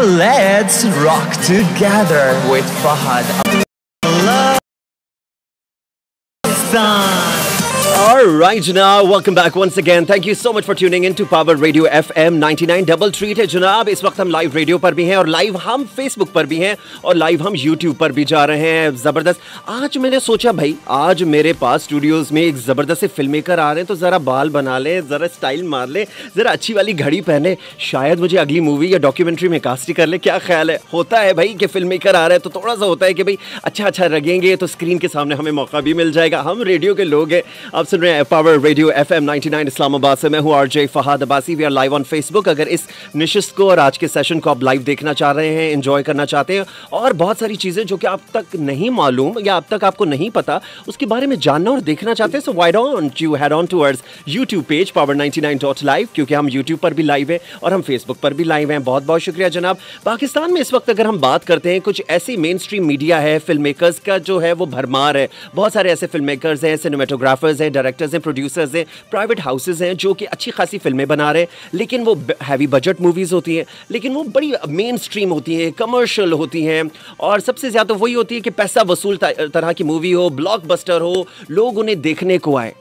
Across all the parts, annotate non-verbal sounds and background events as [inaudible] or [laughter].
Let's rock together with Fahad. Love All right, जनाब welcome back once again thank you so much for tuning in to power radio F M ninety nine double three है जनाब इस वक्त हम live radio पर भी हैं और लाइव हम फेसबुक पर भी हैं और लाइव हम यूट्यूब पर भी जा रहे हैं ज़बरदस्त आज मैंने सोचा भाई आज मेरे पास स्टूडियोज़ में एक ज़बरदस्त फिल्म मेकर आ रहे हैं तो ज़रा बाल बना लें ज़रा स्टाइल मार लें ज़रा अच्छी वाली घड़ी पहने शायद मुझे अगली मूवी या डॉक्यूमेंट्री में कास्टिंग कर ले क्या ख्याल है होता है भाई कि फिल्म मेकर आ रहा है तो थोड़ा सा होता है कि भाई अच्छा अच्छा लगेंगे तो स्क्रीन के सामने हमें मौका भी मिल जाएगा हम रेडियो के लोग हैं अब सुन रहे हैं power radio F M Islamabad से मैं हूँ R J Fahad Abbasi we are live on Facebook अगर इस निशस्त को और आज के सेशन को आप लाइव देखना चाह रहे हैं इन्जॉय करना चाहते हैं और बहुत सारी चीज़ें जो कि आप तक नहीं मालूम या अब तक आपको नहीं पता उसके बारे में जानना और देखना चाहते हैं so why don't you head on towards YouTube page power ninety nine dot live क्योंकि हम यूट्यूब पर भी लाइव हैं और हम फेसबुक पर भी लाइव हैं बहुत बहुत शुक्रिया जनाब पाकिस्तान में इस वक्त अगर हम बात करते हैं कुछ ऐसी मेन स्ट्रीम मीडिया है फिल्म मेकर्स का जो है वो भरमार है बहुत सारे ऐसे फिल्म मेकर्स हैं सिनेमाटोग्राफर्स हैं डायरेक्टर्स हैं प्रोड्यूसर्स हैं प्राइवेट हाउसेज हैं जो कि अच्छी खासी फिल्में बना रहे हैं लेकिन वो हैवी बजट मूवीज़ होती हैं लेकिन वो बड़ी मेन स्ट्रीम होती हैं कमर्शल होती हैं और सबसे ज़्यादा वही होती है कि पैसा वसूल तरह की मूवी हो ब्लॉक हो लोग उन्हें देखने को आए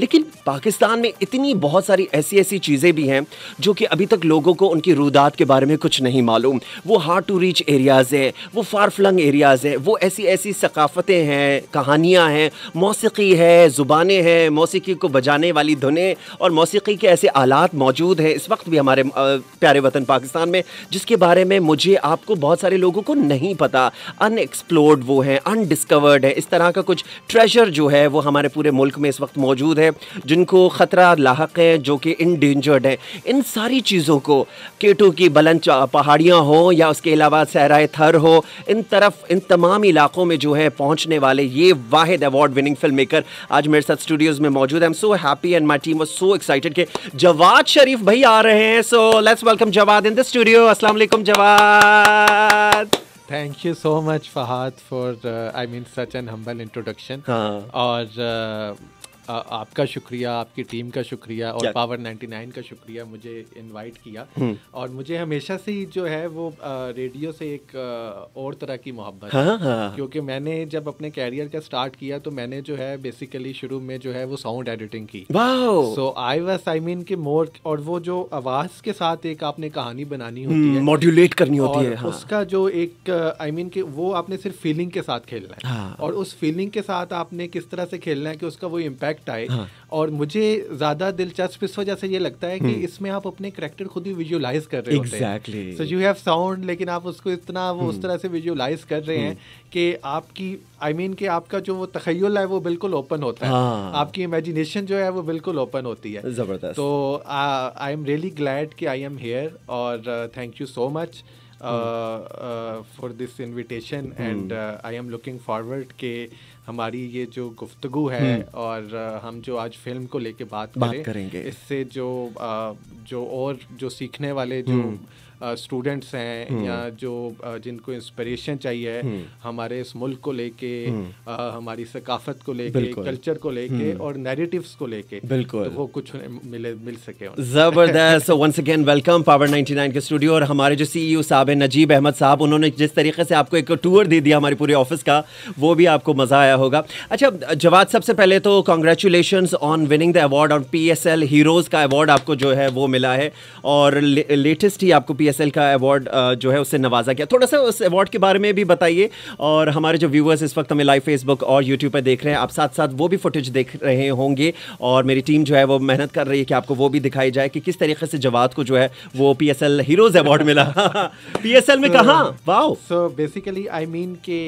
लेकिन पाकिस्तान में इतनी बहुत सारी ऐसी ऐसी चीज़ें भी हैं जो कि अभी तक लोगों को उनकी रुदात के बारे में कुछ नहीं मालूम वो हार्ड टू रीच एरियाज़ है वो फार फ्लंग एरियाज़ है वो ऐसी ऐसी सकाफ़तें हैं कहानियाँ हैं मौसीकी है ज़ुबानें हैं मौसीकी को बजाने वाली धुनें और मौसीकी के ऐसे आलात मौजूद हैं इस वक्त भी हमारे प्यारे वतन पाकिस्तान में जिसके बारे में मुझे आपको बहुत सारे लोगों को नहीं पता अनएक्सप्लोर्ड वो हैं अनडिस्कवर्ड है इस तरह का कुछ ट्रेजर जो है वो हमारे पूरे मुल्क में इस वक्त मौजूद है हैं जिनको ख़तरा लाक है जो कि इनडेंजर्ड है इन सारी चीज़ों को केटू की बुलंद पहाड़ियाँ हों या उसके अलावा सहराए थर हो इन तरफ इन तमाम इलाक़ों में जो है पहुँचने वाले ये वाहिद अवार्ड विनिंग फिल्म मेकर आज मेरे साथ स्टूडियोज़ में मौजूद है am so happy and my team was so excited कि जवाद शरीफ भाई आ रहे हैं so let's welcome Jawad in the studio Aslam Jawad thank you so much Fahad for I mean such an humble introduction और uh, आपका शुक्रिया आपकी टीम का शुक्रिया और पावर 99 का शुक्रिया मुझे इनवाइट किया हम्म। और मुझे हमेशा से ही जो है वो आ, रेडियो से एक आ, और तरह की मोहब्बत हाँ, हाँ। क्योंकि मैंने जब अपने कैरियर का स्टार्ट किया तो मैंने जो है बेसिकली शुरू में जो है वो साउंड एडिटिंग की सो आई वस आई मीन के मोर और वो जो आवाज़ के साथ एक आपने कहानी बनानी हम्म, होती है मॉड्यूलेट करनी होती है हाँ। उसका जो एक आई मीन के वो आपने सिर्फ फीलिंग के साथ खेलना है हाँ। और उस फीलिंग के साथ आपने किस तरह से खेलना है कि उसका वो इम्पैक्ट एक्ट आए हाँ. और मुझे ज़्यादा दिलचस्प इस वजह से ये लगता है कि हम्म। इसमें आप अपने करेक्टर खुद ही विजुअलाइज कर रहे exactly. होते हैं सो यू हैव साउंड लेकिन आप उसको इतना वो उस हम्म। तरह से विजुअलाइज कर रहे हैं हम्म। कि आपकी आई I मीन mean, कि आपका जो वो तखयल है वो बिल्कुल ओपन होता है हाँ। आपकी इमेजिनेशन जो है वो बिल्कुल ओपन होती है ज़बरदस्त तो आई एम रियली ग्लैड कि आई एम हेयर और thank you so much for this invitation and I am looking forward के हमारी ये जो गुफ्तगु है hmm. और uh, हम जो आज फिल्म को लेके बात, बात करें, करेंगे इससे जो uh, जो और जो सीखने वाले जो hmm. स्टूडेंट्स हैं हम्म। या जो जिनको इंस्पिरेशन चाहिए हम्म। हमारे इस मुल्क को लेके हम्म। हमारी सकाफत को लेके कल्चर को लेके और नैरेटिव्स को लेके बिल्कुल तो वो कुछ मिले मिल सके जबरदस्त वंस अगेन वेलकम पावर 99 के स्टूडियो और हमारे जो सीईओ e साहब हैं नजीब अहमद साहब उन्होंने जिस तरीके से आपको एक टूर दे दिया हमारे पूरे ऑफिस का वो भी आपको मज़ा आया होगा अच्छा जवाब सबसे पहले तो congratulation on winning the award और पी हीरोज़ का अवार्ड आपको जो है वो मिला है और लेटेस्ट ही आपको पी एल का अवार्ड uh, जो है उससे नवाजा गया थोड़ा सा उस अवार्ड के बारे में भी बताइए और हमारे जो व्यूवर्स इस वक्त हमें लाइव फेसबुक और यूट्यूब पर देख रहे हैं आप साथ साथ वो भी फुटेज देख रहे होंगे और मेरी टीम जो है वो मेहनत कर रही है कि आपको वो भी दिखाई जाए कि किस तरीके से जवाब को जो है वो P S L heroes award मिला पी एस एल में कहा wow so basically I mean के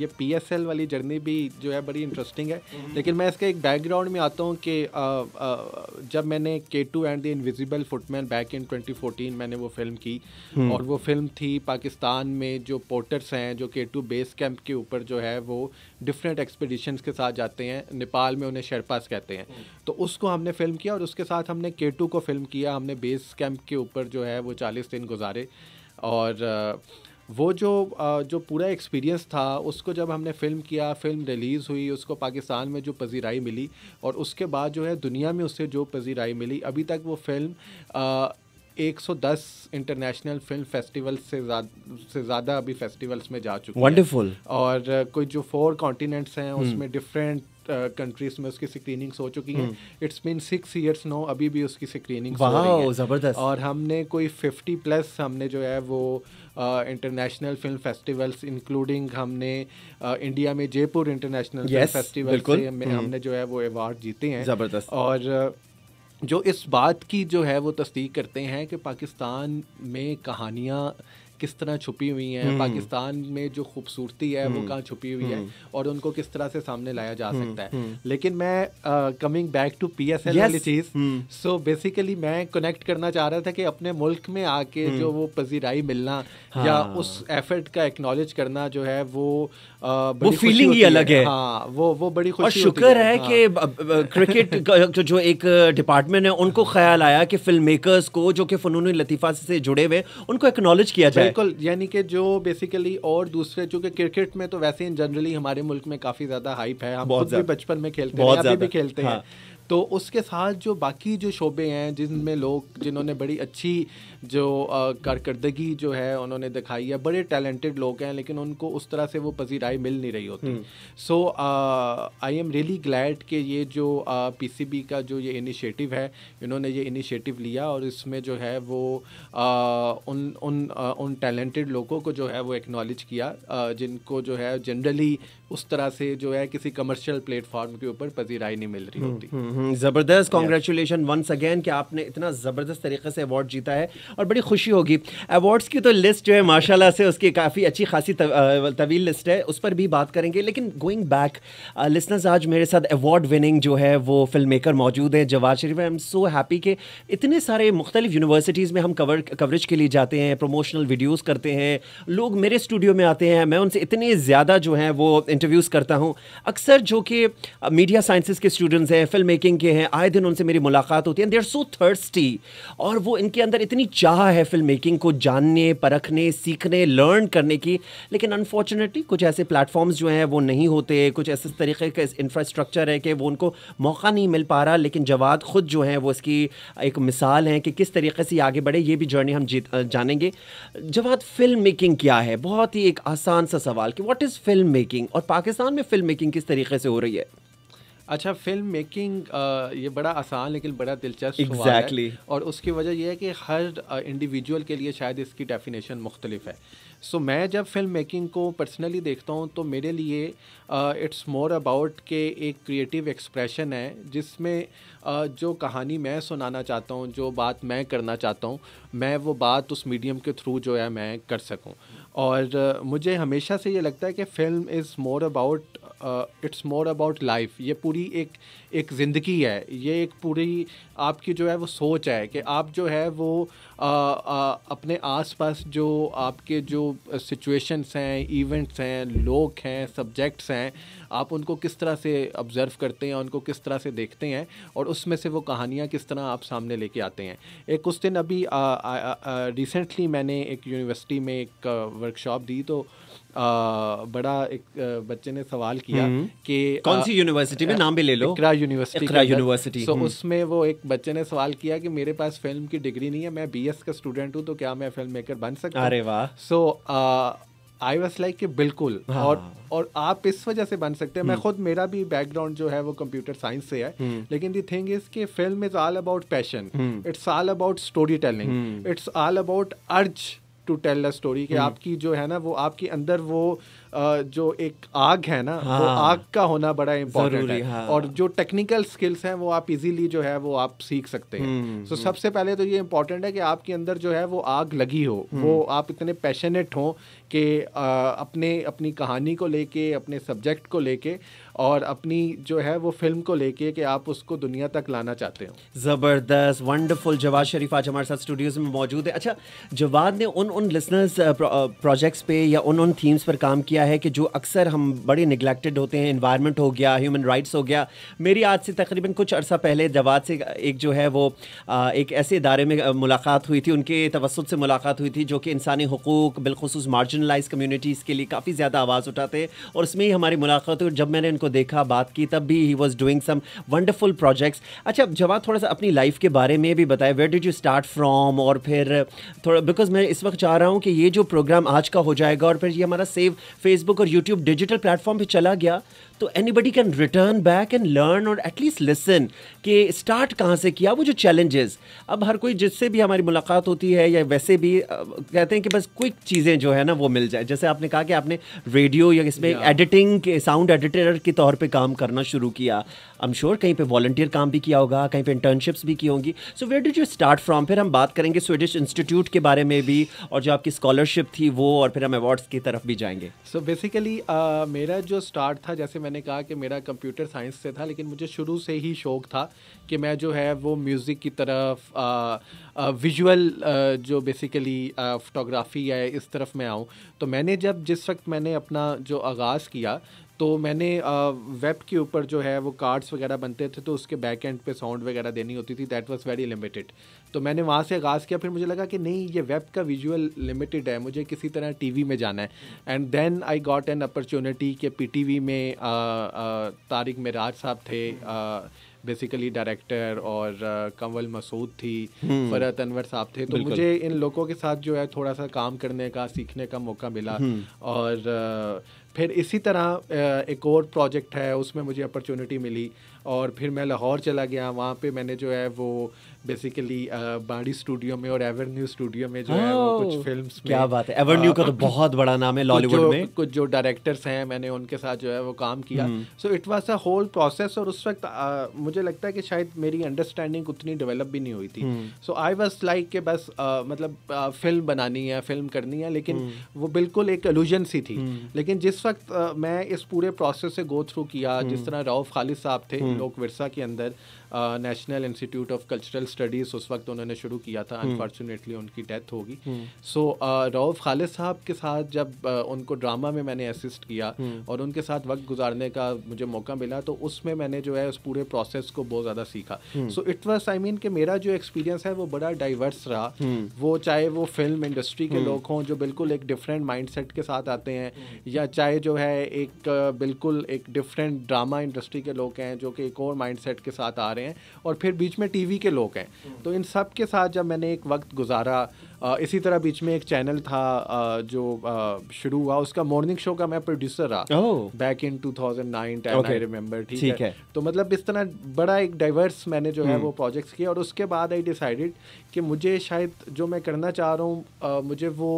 ये पी एस एल वाली जर्नी भी जो है बड़ी इंटरेस्टिंग है हम्म। लेकिन मैं इसके एक बैकग्राउंड में आता हूँ कि uh, uh, जब मैंने K two and the invisible footmen back in fourteen मैंने वो फिल्म की हम्म। और वो फिल्म थी पाकिस्तान में जो पोर्टर्स हैं जो के टू बेस कैंप के ऊपर जो है वो डिफरेंट एक्सपडिशंस के साथ जाते हैं नेपाल में उन्हें शेरपास कहते हैं हम्म। तो उसको हमने फिल्म किया और उसके साथ हमने के टू को फिल्म किया हमने बेस कैंप के ऊपर जो है वो चालीस दिन गुजारे और वो जो जो पूरा एक्सपीरियंस था उसको जब हमने फ़िल्म किया फ़िल्म रिलीज़ हुई उसको पाकिस्तान में जो पजीराई मिली और उसके बाद जो है दुनिया में उससे जो पजीराई मिली अभी तक वो फिल्म 110 इंटरनेशनल फिल्म फेस्टिवल से ज़्यादा से ज़्यादा अभी फेस्टिवल्स में जा चुकी वंडरफुल और कोई जो फोर कॉन्टिनेंट्स हैं हम्म। उसमें डिफरेंट कंट्रीज में उसकी स्क्रीनिंग्स हो चुकी हैं it's been six years no अभी भी उसकी स्क्रीनिंग ज़बरदस्त और हमने कोई फिफ्टी प्लस हमने जो है वो इंटरनेशनल फिल्म फेस्टिवल्स इंक्लूडिंग हमने इंडिया में जयपुर इंटरनेशनल फेस्टिवल से हम्म। हमने जो है वो अवार्ड जीते हैं ज़बरदस्त और uh, जो इस बात की जो है वो तस्दीक करते हैं कि पाकिस्तान में कहानियाँ किस तरह छुपी हुई हैं हम्म। पाकिस्तान में जो खूबसूरती है वो हम्म। कहाँ छुपी हुई है हम्म। और उनको किस तरह से सामने लाया जा सकता है लेकिन मैं coming back to P S L वाली चीज़ सो बेसिकली मैं कनेक्ट करना चाह रहा था कि अपने मुल्क में आके जो वो पजीराई मिलना या हाँ। उस एफर्ट का एक्नोलेज करना जो है वो वो फीलिंग ही अलग है हाँ, वो वो बड़ी खुशी शुक्र है, हाँ। कि क्रिकेट [laughs] का जो एक डिपार्टमेंट है उनको ख्याल आया कि फिल्म मेकर्स को जो कि फ़नून लतीफ़ा से जुड़े हुए उनको एक्नोलेज किया जाए बिल्कुल यानी कि जो बेसिकली और दूसरे चूंकि क्रिकेट में तो वैसे ही जनरली हमारे मुल्क में काफी ज्यादा हाइप है हम खुद भी बचपन में खेलते हैं अभी भी खेलते हैं हाँ। तो उसके साथ जो बाकी जो शोबे हैं जिनमें लोग जिन्होंने बड़ी अच्छी जो कारकर्दगी जो है उन्होंने दिखाई है बड़े टैलेंटेड लोग हैं लेकिन उनको उस तरह से वो पजीराई मिल नहीं रही होती so I am really glad कि ये जो पी का जो ये इनिशिएटिव है इन्होंने ये इनिशिएटिव लिया और इसमें जो है वो उन उन आ, उन टैलेंटेड लोगों को जो है वो एक्नॉलेज किया जिनको जो है जनरली उस तरह से जो है किसी कमर्शियल प्लेटफॉर्म के ऊपर पजीराई नहीं मिल रही हम्म, होती हम्म। ज़बरदस्त कॉन्ग्रेचुलेशन वंस अगेन कि आपने इतना ज़बरदस्त तरीके से अवार्ड जीता है और बड़ी खुशी होगी अवार्ड्स की तो लिस्ट जो है माशाल्लाह से उसकी काफ़ी अच्छी खासी तवील लिस्ट है उस पर भी बात करेंगे लेकिन गोइंग बैक लिसनर्स आज मेरे साथ अवार्ड विनिंग जो है वो फिल्म मेकर मौजूद हैं जवाब शरीफ आई एम सो हैप्पी के इतने सारे मुख्तलि यूनिवर्सिटीज़ में हम कवर कवरेज के लिए जाते हैं प्रमोशनल वीडियोज़ करते हैं लोग मेरे स्टूडियो में आते हैं मैं उनसे इतने ज़्यादा जो हैं वो इंटरव्यूज़ करता हूँ अक्सर जो कि मीडिया साइंसिस के स्टूडेंट्स हैं फिल्म मेकिंग के हैं आए दिन उनसे मेरी मुलाकात होती है दे आर सो थर्स्टी और वो इनके अंदर इतनी चाह है फिल्म मेकिंग को जानने परखने सीखने लर्न करने की लेकिन अनफॉर्चुनेटली कुछ ऐसे प्लेटफॉर्म्स जो हैं वो नहीं होते कुछ ऐसे तरीके का इंफ्रास्ट्रक्चर है कि वो उनको मौका नहीं मिल पा रहा लेकिन जवाब खुद जो हैं वो इसकी एक मिसाल हैं कि किस तरीके से आगे बढ़े ये भी जर्नी हम जानेंगे जवाब फिल्म मेकिंग क्या है बहुत ही एक आसान सा सवाल कि व्हाट इज़ फिल्म मेकिंग और पाकिस्तान में फिल्म मेकिंग किस तरीके से हो रही है अच्छा फिल्म मेकिंग uh, ये बड़ा आसान लेकिन बड़ा दिलचस्प exactly. है और उसकी वजह यह है कि हर इंडिविजुअल uh, के लिए शायद इसकी डेफिनेशन मुख्तलिफ है सो so, मैं जब फिल्म मेकिंग को पर्सनली देखता हूँ तो मेरे लिए इट्स मोर अबाउट के एक क्रिएटिव एक्सप्रेशन है जिसमें uh, जो कहानी मैं सुनाना चाहता हूँ जो बात मैं करना चाहता हूँ मैं वो बात उस मीडियम के थ्रू जो है मैं कर सकूँ और मुझे हमेशा से ये लगता है कि film is more about it's more about life ये पूरी एक एक ज़िंदगी है ये एक पूरी आपकी जो है वो सोच है कि आप जो है वो uh, uh, अपने आसपास जो आपके जो सिचुएशंस हैं इवेंट्स हैं लोग हैं सब्जेक्ट्स हैं आप उनको किस तरह से ऑब्ज़र्व करते हैं उनको किस तरह से देखते हैं और उसमें से वो कहानियाँ किस तरह आप सामने लेके आते हैं एक कुछ दिन अभी रिसेंटली मैंने एक यूनिवर्सिटी में एक वर्कशॉप दी तो आ, बड़ा एक बच्चे ने सवाल किया हम्म। कि कौन सी यूनिवर्सिटी में नाम भी ले लो इकरा यूनिवर्सिटी इकरा यूनिवर्सिटी तो उसमें वो एक बच्चे ने सवाल किया कि मेरे पास फिल्म की डिग्री नहीं है मैं बीएस का स्टूडेंट हूँ तो क्या मैं फिल्म मेकर बन सकता अरे वाह so so, I was like कि बिल्कुल हाँ। और और आप इस वजह से बन सकते हैं मैं हम्म। खुद मेरा भी बैकग्राउंड जो है वो कंप्यूटर साइंस से है हम्म। लेकिन दी थिंग इज कि film is all about passion it's all about story telling it's all about urge to tell the story कि हम्म। आपकी जो है ना वो आपके अंदर वो जो एक आग है ना हाँ, वो आग का होना बड़ा इम्पोर्टेंट है हाँ, और जो टेक्निकल स्किल्स हैं वो आप इजीली जो है वो आप सीख सकते हैं सो हम्म, so, हम्म। सबसे पहले तो ये इम्पोर्टेंट है कि आपके अंदर जो है वो आग लगी हो हम्म। वो आप इतने पैशनेट हों कि अपने अपनी कहानी को लेके अपने सब्जेक्ट को लेके और अपनी जो है वो फिल्म को लेके कि आप उसको दुनिया तक लाना चाहते हो ज़बरदस्त वंडरफुल जवाद शरीफ आज हमारे साथ स्टूडियोज़ में मौजूद है अच्छा जवाद ने उन उन लिसनर्स प्रोजेक्ट्स uh, uh, पे या उन उन थीम्स पर काम किया है कि जो अक्सर हम बड़े निगलेक्टेड होते हैं इन्वायरमेंट हो गया ह्यूमन राइट्स हो गया मेरी आज से तकरीबन कुछ अर्सा पहले जवाद से एक जो है वो uh, एक ऐसे इदारे में मुलाकात हुई थी उनके तवसत से मुलाकात हुई थी जो कि इंसानी हकूक़ बिलखसूस मार्जिनलाइज कम्यूनिटीज़ के लिए काफ़ी ज़्यादा आवाज़ उठाते हैं और उसमें ही हमारी मुलाकात हुई जब मैंने इनको को देखा बात की तब भी he was doing some wonderful projects अच्छा जवाब थोड़ा सा अपनी लाइफ के बारे में भी बताए where did you start from और फिर थोड़ा बिकॉज मैं इस वक्त चाह रहा हूँ कि ये जो प्रोग्राम आज का हो जाएगा और फिर ये हमारा सेव फेसबुक और यूट्यूब डिजिटल प्लेटफॉर्म पर चला गया तो anybody can return back and learn और एटलीस्ट लिसन कि स्टार्ट कहाँ से किया वो जो चैलेंजेस अब हर कोई जिससे भी हमारी मुलाकात होती है या वैसे भी कहते हैं कि बस क्विक चीज़ें जो है ना वो मिल जाए जैसे आपने कहा कि आपने रेडियो या इसमें एडिटिंग के साउंड एडिटर के तौर पर काम करना शुरू किया आई एम श्योर कहीं पर वॉल्टियर काम भी किया होगा कहीं पर इंटर्नशिप्स भी की होंगी so where did you start from फिर हम बात करेंगे स्वीडिश इंस्टीट्यूट के बारे में भी और जो आपकी स्कॉलरशिप थी वो और फिर हम अवार्ड्स की तरफ भी जाएंगे सो so बेसिकली uh, मेरा जो स्टार्ट था जैसे मैंने कहा कि मेरा कंप्यूटर साइंस से था लेकिन मुझे शुरू से ही शौक़ था कि मैं जो है वो म्यूज़िक की तरफ आ, आ, विजुअल आ, जो बेसिकली फ़ोटोग्राफ़ी है इस तरफ मैं आऊँ तो मैंने जब जिस वक्त मैंने अपना जो आगाज़ किया तो मैंने वेब के ऊपर जो है वो कार्ड्स वगैरह बनते थे तो उसके बैक एंड पे साउंड वगैरह देनी होती थी दैट वाज वेरी लिमिटेड तो मैंने वहाँ से आगाज़ किया फिर मुझे लगा कि नहीं ये वेब का विजुअल लिमिटेड है मुझे किसी तरह टीवी में जाना है and then I got an opportunity के टी में आ, आ, तारिक मेराज साहब थे आ, बेसिकली डायरेक्टर और कंवल मसूद थी हम्म। फरत अनवर साहब थे तो मुझे इन लोगों के साथ जो है थोड़ा सा काम करने का सीखने का मौका मिला हम्म। और फिर इसी तरह एक और प्रोजेक्ट है उसमें मुझे अपॉर्चुनिटी मिली और फिर मैं लाहौर चला गया वहाँ पे मैंने जो है वो बेसिकली बाड़ी स्टूडियो में और एवरन्यू स्टूडियो में जो है वो कुछ फिल्म्स में क्या बात है एवरन्यू का तो बहुत बड़ा नाम है लॉलीवुड में कुछ जो डायरेक्टर्स हैं मैंने उनके साथ जो है वो काम किया so it was a whole process और उस वक्त आ, मुझे लगता है कि शायद मेरी अंडरस्टैंडिंग उतनी डेवलप भी नहीं हुई थी सो आई वॉज लाइक के बस आ, मतलब आ, फिल्म बनानी है फिल्म करनी है लेकिन हम्म। वो बिल्कुल एक एलूजन सी थी हम्म। लेकिन जिस वक्त मैं इस पूरे प्रोसेस से गो थ्रू किया जिस हम्म। तरह राउफ खालिद साहब थे हम्म। लोक विरसा के अंदर national institute of cultural studies उस वक्त उन्होंने शुरू किया था अनफॉर्चुनेटली हम्म। उनकी डेथ होगी सो रऊफ़ खालिद साहब के साथ जब उनको ड्रामा में मैंने असिस्ट किया हम्म। और उनके साथ वक्त गुजारने का मुझे मौका मिला तो उसमें मैंने जो है उस पूरे प्रोसेस को बहुत ज़्यादा सीखा so it was I mean कि मेरा जो एक्सपीरियंस है वो बड़ा डाइवर्स रहा हम्म। वो चाहे वो फिल्म इंडस्ट्री के लोग हों जो बिल्कुल एक डिफरेंट माइंड के साथ आते हैं या चाहे जो है एक बिल्कुल एक डिफरेंट ड्रामा इंडस्ट्री के लोग हैं जो कि एक और माइंड के साथ आ रहे हैं हैं और फिर बीच में टीवी के लोग हैं तो इन सब के साथ जब मैंने एक वक्त गुजारा इसी तरह बीच में एक चैनल था जो शुरू हुआ उसका मॉर्निंग शो का मैं प्रोड्यूसर रहा back in two thousand remember ठीक है तो मतलब इस तरह बड़ा एक डाइवर्स मैंने जो है हम्म। वो प्रोजेक्ट्स किए और उसके बाद आई डिसाइडेड कि मुझे शायद जो मैं करना चाह रहा हूँ मुझे वो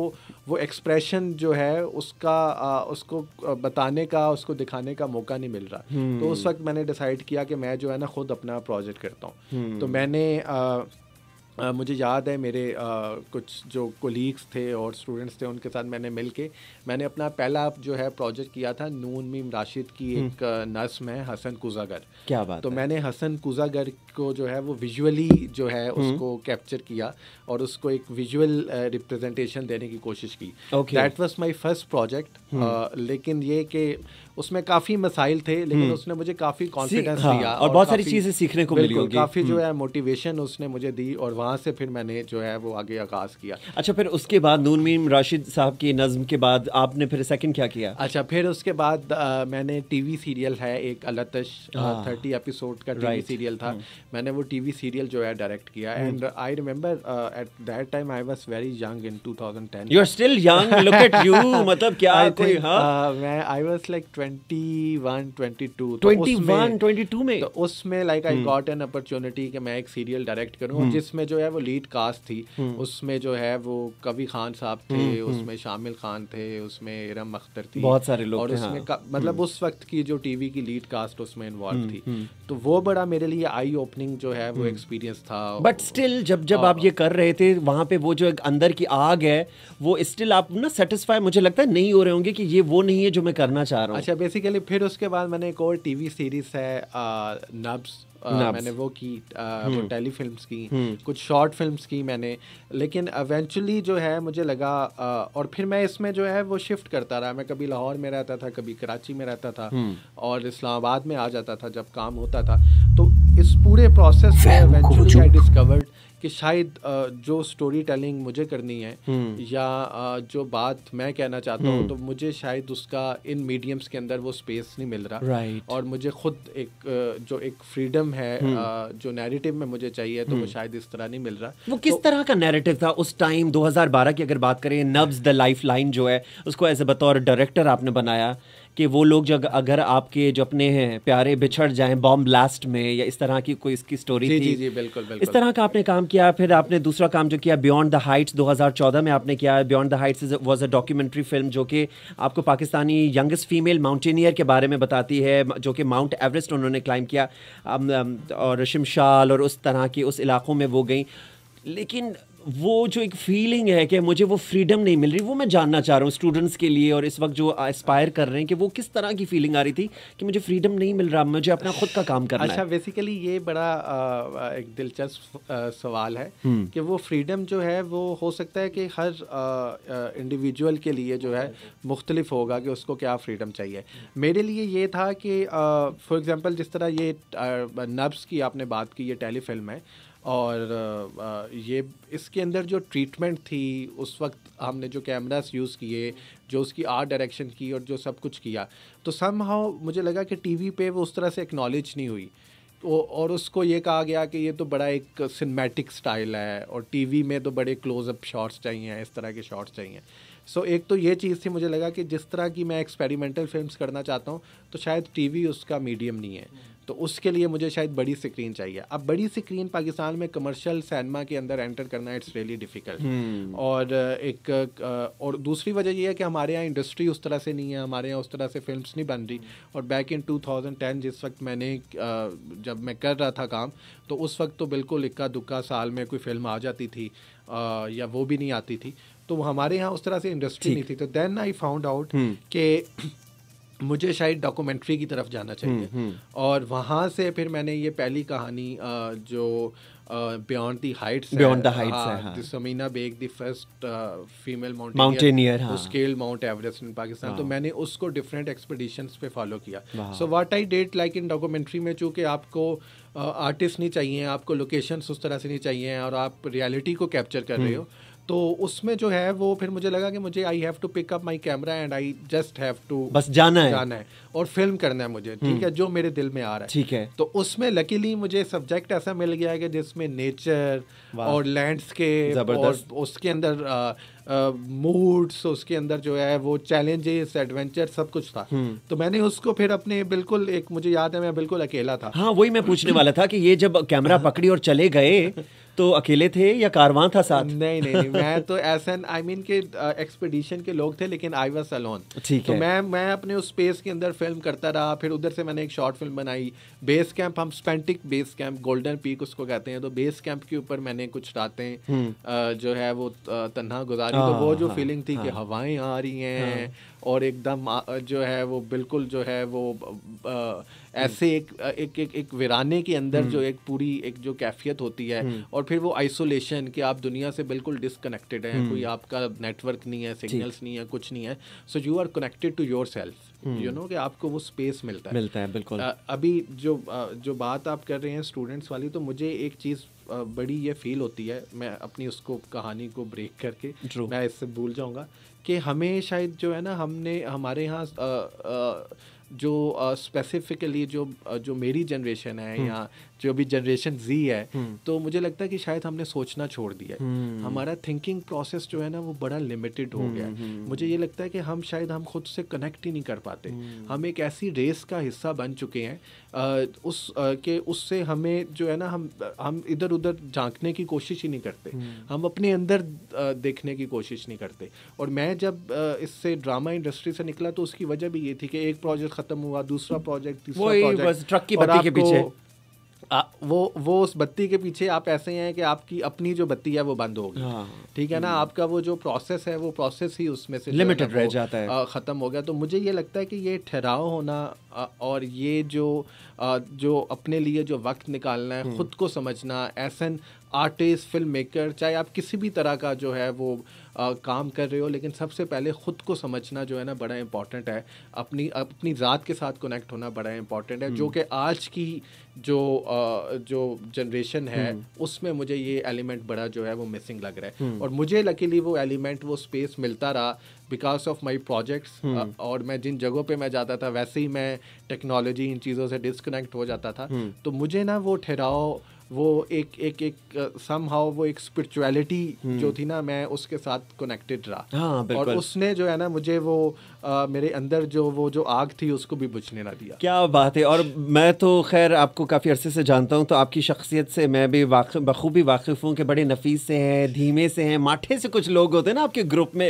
वो एक्सप्रेशन जो है उसका उसको बताने का उसको दिखाने का मौका नहीं मिल रहा तो उस हम्म। वक्त मैंने डिसाइड किया कि मैं जो है ना खुद अपना प्रोजेक्ट करता हूँ तो हम्म। मैंने मुझे याद है मेरे कुछ जो कोलीग्स थे और स्टूडेंट्स थे उनके साथ मैंने मिल के मैंने अपना पहला जो है प्रोजेक्ट किया था नून मीम राशिद की हम्म। एक नस्म है हसन कुजागर क्या बात तो है? मैंने हसन कुजागर को जो है वो विजुअली जो है हम्म। उसको कैप्चर किया और उसको एक विजुअल रिप्रेजेंटेशन देने की कोशिश की that was my first project लेकिन ये कि उसमें काफ़ी मसाइल थे लेकिन हम्म। उसने मुझे काफ़ी कॉन्फिडेंस हाँ, दिया और, और बहुत सारी चीज़ें सीखने को मिली होगी काफ़ी जो हम्म। है मोटिवेशन उसने मुझे दी और वहां से फिर मैंने जो है वो आगे आगाज़ किया अच्छा फिर उसके बाद नून मीम राशिद साहब की नज्म के बाद आपने फिर सेकंड क्या किया अच्छा फिर उसके बाद आ, मैंने टीवी सीरियल है एक अलतश थर्टी एपिसोड हाँ। का टीवी सीरियल था हम्म। मैंने वो टीवी सीरियल जो है डायरेक्ट किया and I remember at that time I was very young in two 2010 you are still मतलब क्या हाँ? मैं आई वाज लाइक ट्वेंटी तो वन में तो उसमें like I got an opportunity कि मैं एक सीरियल डायरेक्ट करूँ जिसमें जो है वो लीड कास्ट थी hmm. उसमें जो है वो कवि खान साहब थे hmm, hmm. उसमें शामिल खान थे उसमें इरम अख्तर थी बहुत सारे लोग और उसमें हाँ। मतलब उस वक्त की जो टीवी की लीड कास्ट उसमें इन्वॉल्व थी तो वो बड़ा मेरे लिए आई ओपनिंग जो है वो एक्सपीरियंस था बट स्टिल जब जब आप ये कर रहे थे वहां पे वो जो एक अंदर की आग है वो स्टिल आप ना सेटिस्फाई मुझे लगता है नहीं हो रहे होंगे कि ये वो नहीं है जो मैं करना चाह रहा हूँ अच्छा बेसिकली फिर उसके बाद मैंने एक और टीवी सीरीज है नब्स मैंने वो की टेली फिल्म हम्म. की हम्म. कुछ शॉर्ट फिल्म की मैंने लेकिन एवेंचुअली जो है मुझे लगा और फिर मैं इसमें जो है वो शिफ्ट करता रहा मैं कभी लाहौर में रहता था कभी कराची में रहता था हम्म. और इस्लामाबाद में आ जाता था जब काम होता था तो इस पूरे प्रोसेस में एवेंचुअली आई डिस्कवर्ड कि शायद जो स्टोरी टेलिंग मुझे करनी है हम्म। या जो बात मैं कहना चाहता हूँ हम्म। तो मुझे शायद उसका इन मीडियम्स के अंदर वो स्पेस नहीं मिल रहा राइट और मुझे खुद एक जो एक फ्रीडम है हम्म। जो नैरेटिव में मुझे चाहिए तो वो शायद इस तरह नहीं मिल रहा वो किस तो, तरह का नैरेटिव था उस टाइम 2012 की अगर बात करें नब्ज द लाइफ लाइन जो है उसको एज ए बतौर डायरेक्टर आपने बनाया कि वो लोग जब अगर आपके जो अपने हैं प्यारे बिछड़ जाएं बॉम्ब ब्लास्ट में या इस तरह की कोई इसकी स्टोरी जी, थी जी, जी, बिल्कुल, बिल्कुल। इस तरह का आपने काम किया फिर आपने दूसरा काम जो किया बियॉन्ड द हाइट्स 2014 में आपने किया beyond the heights was a documentary film जो कि आपको पाकिस्तानी यंगेस्ट फीमेल माउंटेनियर के बारे में बताती है जो कि माउंट एवरेस्ट उन्होंने क्लाइम किया और शिमशाल और उस तरह के उस इलाकों में वो गई लेकिन वो जो एक फीलिंग है कि मुझे वो फ्रीडम नहीं मिल रही वो मैं जानना चाह रहा हूँ स्टूडेंट्स के लिए और इस वक्त जो एस्पायर कर रहे हैं कि वो किस तरह की फीलिंग आ रही थी कि मुझे फ्रीडम नहीं मिल रहा मुझे अपना खुद का काम करना अच्छा बेसिकली ये बड़ा आ, एक दिलचस्प सवाल है हम्म। कि वो फ्रीडम जो है वो हो सकता है कि हर इंडिविजुअल के लिए जो है मुख्तलिफ होगा कि उसको क्या फ्रीडम चाहिए मेरे लिए ये था कि फॉर एग्ज़ाम्पल जिस तरह ये नब्स की आपने बात की ये टेलीफिल्म है और ये इसके अंदर जो ट्रीटमेंट थी उस वक्त हमने जो कैमरास यूज़ किए जो उसकी आर्ट डायरेक्शन की और जो सब कुछ किया तो सम हाउ मुझे लगा कि टीवी पे वो उस तरह से एक्नॉलेज नहीं हुई तो और उसको ये कहा गया कि ये तो बड़ा एक सिनेमैटिक स्टाइल है और टीवी में तो बड़े क्लोजअप शॉट्स चाहिए इस तरह के शॉट्स चाहिए सो so, एक तो ये चीज़ थी मुझे लगा कि जिस तरह की मैं एक्सपेरिमेंटल फिल्म करना चाहता हूँ तो शायद टीवी उसका मीडियम नहीं है तो उसके लिए मुझे शायद बड़ी स्क्रीन चाहिए अब बड़ी स्क्रीन पाकिस्तान में कमर्शियल सिनेमा के अंदर एंटर करना इट्स रियली डिफ़िकल्ट और एक और दूसरी वजह यह है कि हमारे यहाँ इंडस्ट्री उस तरह से नहीं है हमारे यहाँ उस तरह से फिल्म नहीं बन रही और बैक इन 2010 जिस वक्त मैंने जब मैं कर रहा था काम तो उस वक्त तो बिल्कुल इक्का दुक्का साल में कोई फिल्म आ जाती थी या वो भी नहीं आती थी तो हमारे यहाँ उस तरह से इंडस्ट्री नहीं थी तो देन आई फाउंड आउट कि मुझे शायद डॉक्यूमेंट्री की तरफ जाना हम्म, चाहिए हम्म। और वहाँ से फिर मैंने ये पहली कहानी जो beyond the heights beyond the heights Samina Baig the first female mountaineer scale Mount Everest in Pakistan तो, हाँ। तो मैंने उसको डिफरेंट एक्सपेडिशंस पे फॉलो किया so what I did like in documentary में चूंकि आपको आर्टिस्ट नहीं चाहिए आपको लोकेशंस उस तरह से नहीं चाहिए और आप रियलिटी को कैप्चर कर रहे हम्म। हो तो उसमें जो है वो फिर मुझे लगा कि मुझे I have to pick up my camera and I just have to बस जाना है जाना है और फिल्म करना है मुझे ठीक है हम्म। जो मेरे दिल में आ रहा है ठीक है तो उसमें लकीली मुझे सब्जेक्ट ऐसा मिल गया है कि जिसमें नेचर और लैंडस्केप और उसके अंदर मूड्स uh, उसके अंदर जो है वो चैलेंजेस एडवेंचर सब कुछ था हम्म। तो मैंने उसको फिर अपने बिल्कुल एक मुझे याद है मैं बिल्कुल अकेला था हाँ वही मैं पूछने वाला था कि ये जब कैमरा [laughs] पकड़ी और चले गए तो अकेले थे या कारवां था साथ नहीं नहीं, नहीं मैं तो ऐसे आई मीन के एक्सपेडिशन के लोग थे लेकिन आई वॉज अलोन ठीक तो है मैं मैं अपने उस स्पेस के अंदर फिल्म करता रहा फिर उधर से मैंने एक शॉर्ट फिल्म बनाई बेस कैंप हम Spantik base camp golden peak उसको कहते हैं तो बेस कैंप के ऊपर मैंने कुछ रातें हम्म। uh, जो है वो uh, तन्हा गुजारी तो वो हाँ, जो फीलिंग हाँ, थी कि हाँ। हवाएं आ रही हैं और एकदम uh, जो है वो बिल्कुल जो है वो ऐसे एक एक एक, एक वीराने के अंदर जो एक पूरी एक जो कैफियत होती है हम्म। और फिर वो आइसोलेशन कि आप दुनिया से बिल्कुल डिसकनेक्टेड हैं हम्म। कोई आपका नेटवर्क नहीं है सिग्नल्स नहीं है कुछ नहीं है so you are connected to yourself you know कि आपको वो स्पेस मिलता है मिलता है बिल्कुल आ, अभी जो आ, जो बात आप कर रहे हैं स्टूडेंट्स वाली तो मुझे एक चीज़ बड़ी ये फील होती है मैं अपनी उसको कहानी को ब्रेक करके मैं इससे भूल जाऊँगा कि हमें शायद जो है ना हमने हमारे यहाँ जो स्पेसिफिकली uh, जो uh, जो मेरी जनरेशन है हम्म। या जो अभी जनरेशन जी है हम्म। तो मुझे लगता है कि शायद हमने सोचना छोड़ दिया है हम्म। हमारा थिंकिंग प्रोसेस जो है ना वो बड़ा लिमिटेड हो हम्म, गया है मुझे ये लगता है कि हम शायद हम खुद से कनेक्ट ही नहीं कर पाते हम एक ऐसी रेस का हिस्सा बन चुके हैं उस के उससे हमें जो है ना हम हम इधर उधर झांकने की कोशिश ही नहीं करते हम अपने अंदर देखने की कोशिश नहीं करते और मैं जब इससे ड्रामा इंडस्ट्री से निकला तो उसकी वजह भी ये थी कि एक प्रोजेक्ट खत्म हुआ दूसरा प्रोजेक्ट तीसरा प्रोजेक्ट ट्रक की बत्ती के पीछे आ, वो वो उस बत्ती के पीछे आप ऐसे हैं कि आपकी अपनी जो बत्ती है वो बंद होगी हाँ। ठीक है ना हम्म। आपका वो जो प्रोसेस है वो प्रोसेस ही उसमें से लिमिटेड रह जाता है ख़त्म हो गया तो मुझे ये लगता है कि ये ठहराव होना और ये जो जो अपने लिए जो वक्त निकालना है हम्म। ख़ुद को समझना as an artist film maker चाहे आप किसी भी तरह का जो है वो आ, काम कर रहे हो लेकिन सबसे पहले ख़ुद को समझना जो है ना बड़ा इम्पॉर्टेंट है अपनी अपनी ज़ात के साथ कनेक्ट होना बड़ा इम्पॉर्टेंट है जो हम्म। कि आज की जो आ, जो जनरेशन है हम्म। उसमें मुझे ये एलिमेंट बड़ा जो है वो मिसिंग लग रहा है और मुझे लकीली वो एलिमेंट वो स्पेस मिलता रहा बिकॉज ऑफ माई प्रोजेक्ट्स और मैं जिन जगहों पे मैं जाता था वैसे ही मैं टेक्नोलॉजी इन चीज़ों से डिस्कनेक्ट हो जाता था hmm. तो मुझे ना वो ठहराव वो एक एक एक सम uh, हाउ वो एक स्पिरिचुअलिटी hmm. जो थी ना मैं उसके साथ कनेक्टेड रहा हाँ, और उसने जो है ना मुझे वो आ, uh, मेरे अंदर जो वो जो आग थी उसको भी बुझने ना दिया क्या बात है और मैं तो खैर आपको काफ़ी अरसे से जानता हूँ तो आपकी शख्सियत से मैं भी वाक बखूबी वाकिफ़ हूँ कि बड़े नफीस से हैं धीमे से हैं माठे से कुछ लोग होते हैं ना आपके ग्रुप में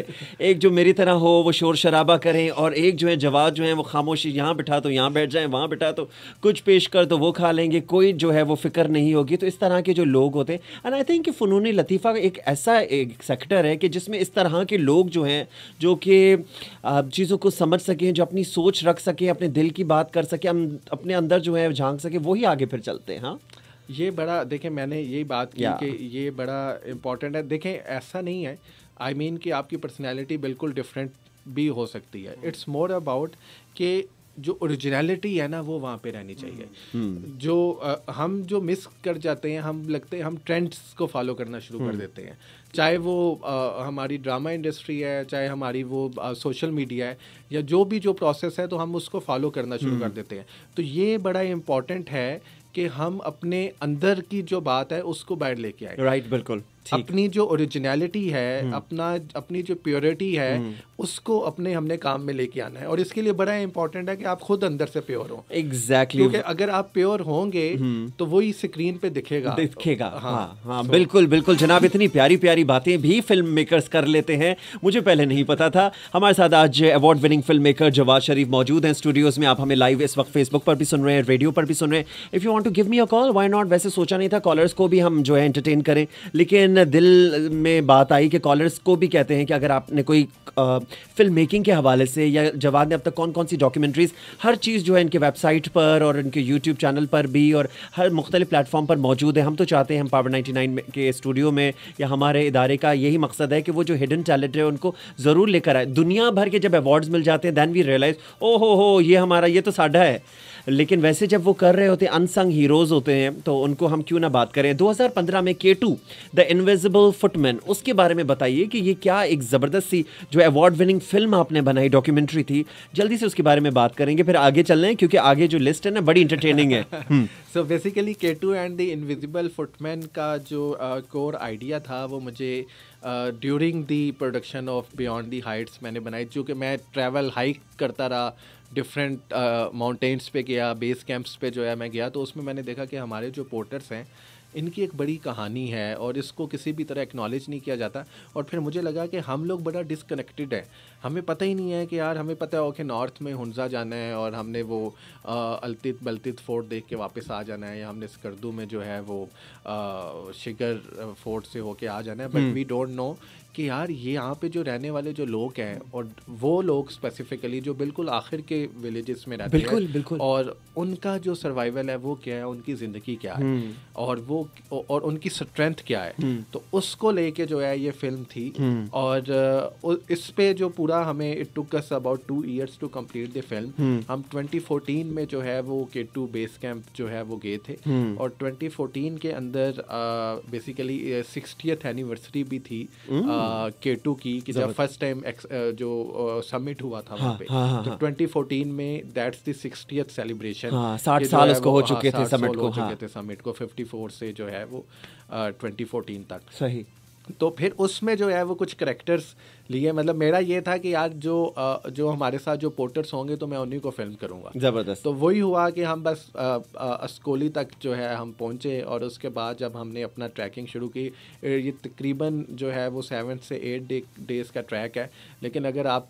एक जो मेरी तरह हो वो शोर शराबा करें और एक जो है जवाब जो है वो खामोशी यहाँ बिठा दो तो, यहाँ बैठ जाए वहाँ बिठा तो कुछ पेश कर तो वो खा लेंगे कोई जो है वो फिक्र नहीं होगी होगी तो इस तरह के जो लोग होते हैं एंड आई थिंक फ़नून लतीफ़ा एक ऐसा एक सेक्टर है कि जिसमें इस तरह के लोग जो हैं जो कि चीज़ों को समझ सकें जो अपनी सोच रख सकें अपने दिल की बात कर सकें अपने अंदर जो है झांक सकें वही आगे फिर चलते हैं हाँ ये बड़ा देखें मैंने यही बात की कि ये बड़ा इम्पॉर्टेंट है देखें ऐसा नहीं है आई I मीन mean कि आपकी पर्सनैलिटी बिल्कुल डिफरेंट भी हो सकती है इट्स मोर अबाउट कि जो ओरिजिनलिटी है ना वो वहाँ पे रहनी चाहिए हम्म, हम्म। जो आ, हम जो मिस कर जाते हैं हम लगते हैं हम ट्रेंड्स को फॉलो करना शुरू कर हम्म। देते हैं चाहे वो आ, हमारी ड्रामा इंडस्ट्री है चाहे हमारी वो आ, सोशल मीडिया है या जो भी जो प्रोसेस है तो हम उसको फॉलो करना शुरू कर देते हैं तो ये बड़ा इम्पॉर्टेंट है कि हम अपने अंदर की जो बात है उसको बाहर लेके आए राइट right, बिल्कुल अपनी जो ओरिजिनलिटी है हम्म। अपना अपनी जो प्योरिटी है हम्म। उसको अपने हमने काम में लेके आना है और इसके लिए बड़ा इंपॉर्टेंट है कि आप खुद अंदर से प्योर हो एग्जैक्टली exactly. क्योंकि अगर आप प्योर होंगे हम्म। तो वही स्क्रीन पे दिखेगा दिखेगा हाँ हाँ, हाँ so, बिल्कुल बिल्कुल जनाब इतनी प्यारी प्यारी बातें भी फिल्म मेकर्स कर लेते हैं मुझे पहले नहीं पता था हमारे साथ आज award winning film maker Jawad Sharif मौजूद हैं स्टूडियोज में आप हमें लाइव इस वक्त फेसबुक पर भी सुन रहे हैं रेडियो पर भी सुन रहे हैं if you want to give me a call why not वैसे सोचा नहीं था कॉलर्स को भी हम जो है एंटरटेन करें लेकिन दिल में बात आई कि कॉलर्स को भी कहते हैं कि अगर आपने कोई फिल्म मेकिंग के हवाले से या जवाब ने अब तक कौन कौन सी डॉक्यूमेंट्रीज हर चीज़ जो है इनके वेबसाइट पर और इनके यूट्यूब चैनल पर भी और हर मुख्तलिफ प्लेटफॉर्म पर मौजूद है हम तो चाहते हैं हम पावर नाइन्टी नाइन के स्टूडियो में या हमारे इदारे का यही मकसद है कि वो जो हिडन टैलेंट है उनको ज़रूर लेकर आए दुनिया भर के जब अवार्ड्स मिल जाते हैं दैन वी रियलाइज ओ हो हो ये हमारा ये तो साढ़ा है लेकिन वैसे जब वो कर रहे होते अनसंग हीरोज़ होते हैं तो उनको हम क्यों ना बात करें 2015 में के टू द इनविजिबल फुटमैन उसके बारे में बताइए कि ये क्या एक ज़बरदस्त सी जो अवार्ड विनिंग फिल्म आपने बनाई डॉक्यूमेंट्री थी जल्दी से उसके बारे में बात करेंगे फिर आगे चल रहे हैं क्योंकि आगे जो लिस्ट है ना बड़ी इंटरटेनिंग है so basically K two and the invisible footmen का जो कोर uh, आइडिया था वो मुझे during the production of beyond the heights मैंने बनाई जो कि मैं ट्रैवल हाइक करता रहा डिफरेंट माउंटेन्स uh, पे गया बेस कैंप्स पे जो है मैं गया तो उसमें मैंने देखा कि हमारे जो पोर्टर्स हैं इनकी एक बड़ी कहानी है और इसको किसी भी तरह एक्नॉलेज नहीं किया जाता और फिर मुझे लगा कि हम लोग बड़ा डिसकनेक्टेड है हमें पता ही नहीं है कि यार हमें पता हो कि नॉर्थ में हुंजा जाना है और हमने वो uh, अलतित बलतित फोर्ट देख के वापस आ जाना है या हमने स्कर्दू में जो है वो आ, शिगर फोर्ट से होके आ जाना है बट वी डोंट नो कि यार ये यहाँ पे जो रहने वाले जो लोग हैं और वो लोग स्पेसिफिकली जो बिल्कुल आखिर के विलेजेस में रहते बिल्कुल, हैं बिल्कुल और उनका जो सर्वाइवल है वो क्या है उनकी ज़िंदगी क्या है हम्म। और वो और उनकी स्ट्रेंथ क्या है हम्म। तो उसको लेके जो है ये फिल्म थी हम्म। और इस पे जो पूरा हमें it took us about two years to complete the film हम ट्वेंटी में जो है वो के टू बेस कैंप जो है वो गए थे और ट्वेंटी के अंदर बेसिकली सिक्सटी एनिवर्सरी भी थी आ, के टू की कि जब फर्स्ट टाइम जो सबमिट हुआ था वहाँ हाँ, पे हाँ, हाँ, तो 2014 में दैट्स द सिक्सटी सेलिब्रेशन साठ साल उसको हो चुके थे समिट को हो चुके थे समिट को 54 से जो है वो 2014 तक सही तो फिर उसमें जो है वो कुछ करेक्टर्स लिए मतलब मेरा ये था कि यार जो जो हमारे साथ जो पोर्टर्स होंगे तो मैं उन्हीं को फिल्म करूँगा ज़बरदस्त तो वही हुआ कि हम बस अस्कोली तक जो है हम पहुँचे और उसके बाद जब हमने अपना ट्रैकिंग शुरू की ये तकरीबन जो है वो सेवन से एट डे डेज़ का ट्रैक है लेकिन अगर आप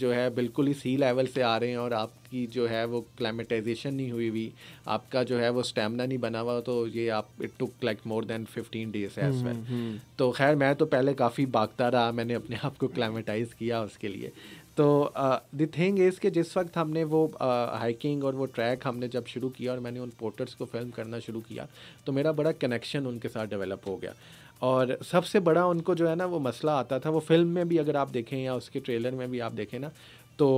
जो है बिल्कुल ही सी लेवल से आ रहे हैं और आप आपकी जो है वो क्लाइमेटाइजेशन नहीं हुई हुई आपका जो है वो स्टेमिना नहीं बना हुआ तो ये आप it took like more than fifteen days है इसमें तो खैर मैं तो पहले काफ़ी भागता रहा मैंने अपने आप को क्लाइमेटाइज किया उसके लिए तो द थिंग इज़ कि जिस वक्त हमने वो हाइकिंग uh, और वो ट्रैक हमने जब शुरू किया और मैंने उन पोर्टर्स को फिल्म करना शुरू किया तो मेरा बड़ा कनेक्शन उनके साथ डेवलप हो गया और सबसे बड़ा उनको जो है ना वो मसला आता था वो फिल्म में भी अगर आप देखें या उसके ट्रेलर में भी आप देखें ना तो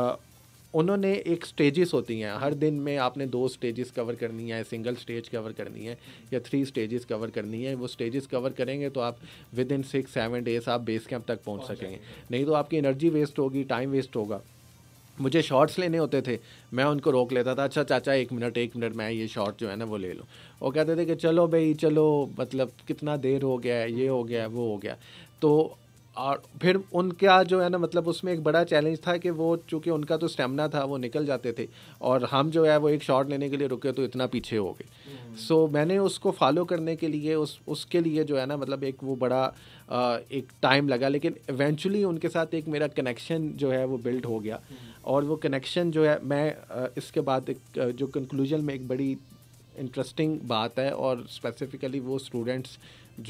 uh, उन्होंने एक स्टेजेस होती हैं हर दिन में आपने दो स्टेजेस कवर करनी है सिंगल स्टेज कवर करनी है या थ्री स्टेजेस कवर करनी है वो स्टेजेस कवर करेंगे तो आप within six seven days आप बेस कैंप तक पहुंच सकेंगे नहीं तो आपकी एनर्जी वेस्ट होगी टाइम वेस्ट होगा मुझे शॉट्स लेने होते थे मैं उनको रोक लेता था अच्छा चाचा एक मिनट एक मिनट मैं ये शॉर्ट जो है ना वो ले लूँ वो कहते थे कि चलो भाई चलो मतलब कितना देर हो गया है ये हो गया है वो हो गया तो और फिर उनका जो है ना मतलब उसमें एक बड़ा चैलेंज था कि वो चूँकि उनका तो स्टेमिना था वो निकल जाते थे और हम जो है वो एक शॉट लेने के लिए रुके तो इतना पीछे हो गए सो हम्म। so, मैंने उसको फॉलो करने के लिए उस उसके लिए जो है ना मतलब एक वो बड़ा आ, एक टाइम लगा लेकिन इवेंचुअली उनके साथ एक मेरा कनेक्शन जो है वो बिल्ड हो गया हम्म। और वो कनेक्शन जो है मैं इसके बाद एक जो कंक्लूजन में एक बड़ी इंटरेस्टिंग बात है और स्पेसिफिकली वो स्टूडेंट्स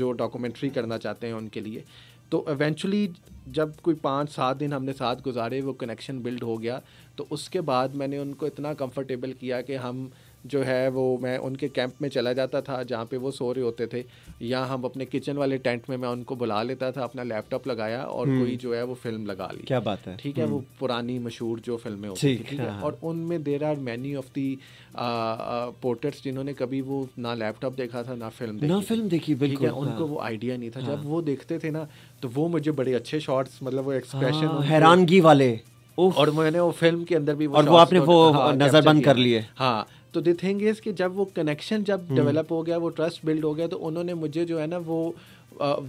जो डॉक्यूमेंट्री करना चाहते हैं उनके लिए तो एवेंचुअली जब कोई पाँच सात दिन हमने साथ गुजारे वो कनेक्शन बिल्ड हो गया तो उसके बाद मैंने उनको इतना कंफर्टेबल किया कि हम जो है वो मैं उनके कैंप में चला जाता था जहाँ पे वो सो रहे होते थे या हम अपने किचन वाले टेंट में मैं उनको बुला लेता था अपना लैपटॉप लगाया और हम्म। कोई जो है वो फिल्म लगा ली क्या बात है ठीक है वो हम्म। पुरानी मशहूर जो फिल्में होती थी ठीक है हाँ। और उनमें there are many of the portraits जिन्होंने कभी वो ना लैपटॉप देखा था ना फिल्म ना फिल्म देखी बिल्कुल हाँ। उनको वो आइडिया नहीं था जब हाँ। वो देखते थे ना तो वो मुझे बड़े अच्छे शॉर्ट्स मतलब वो एक्सप्रेशन हैरानगी वाले और मैंने वो फिल्म के अंदर भी वो और वो आपने वो नजर बंद कर लिए हाँ तो द थिंग इज़ कि जब वो कनेक्शन जब डेवलप हम्म। हो गया वो ट्रस्ट बिल्ड हो गया तो उन्होंने मुझे जो है ना वो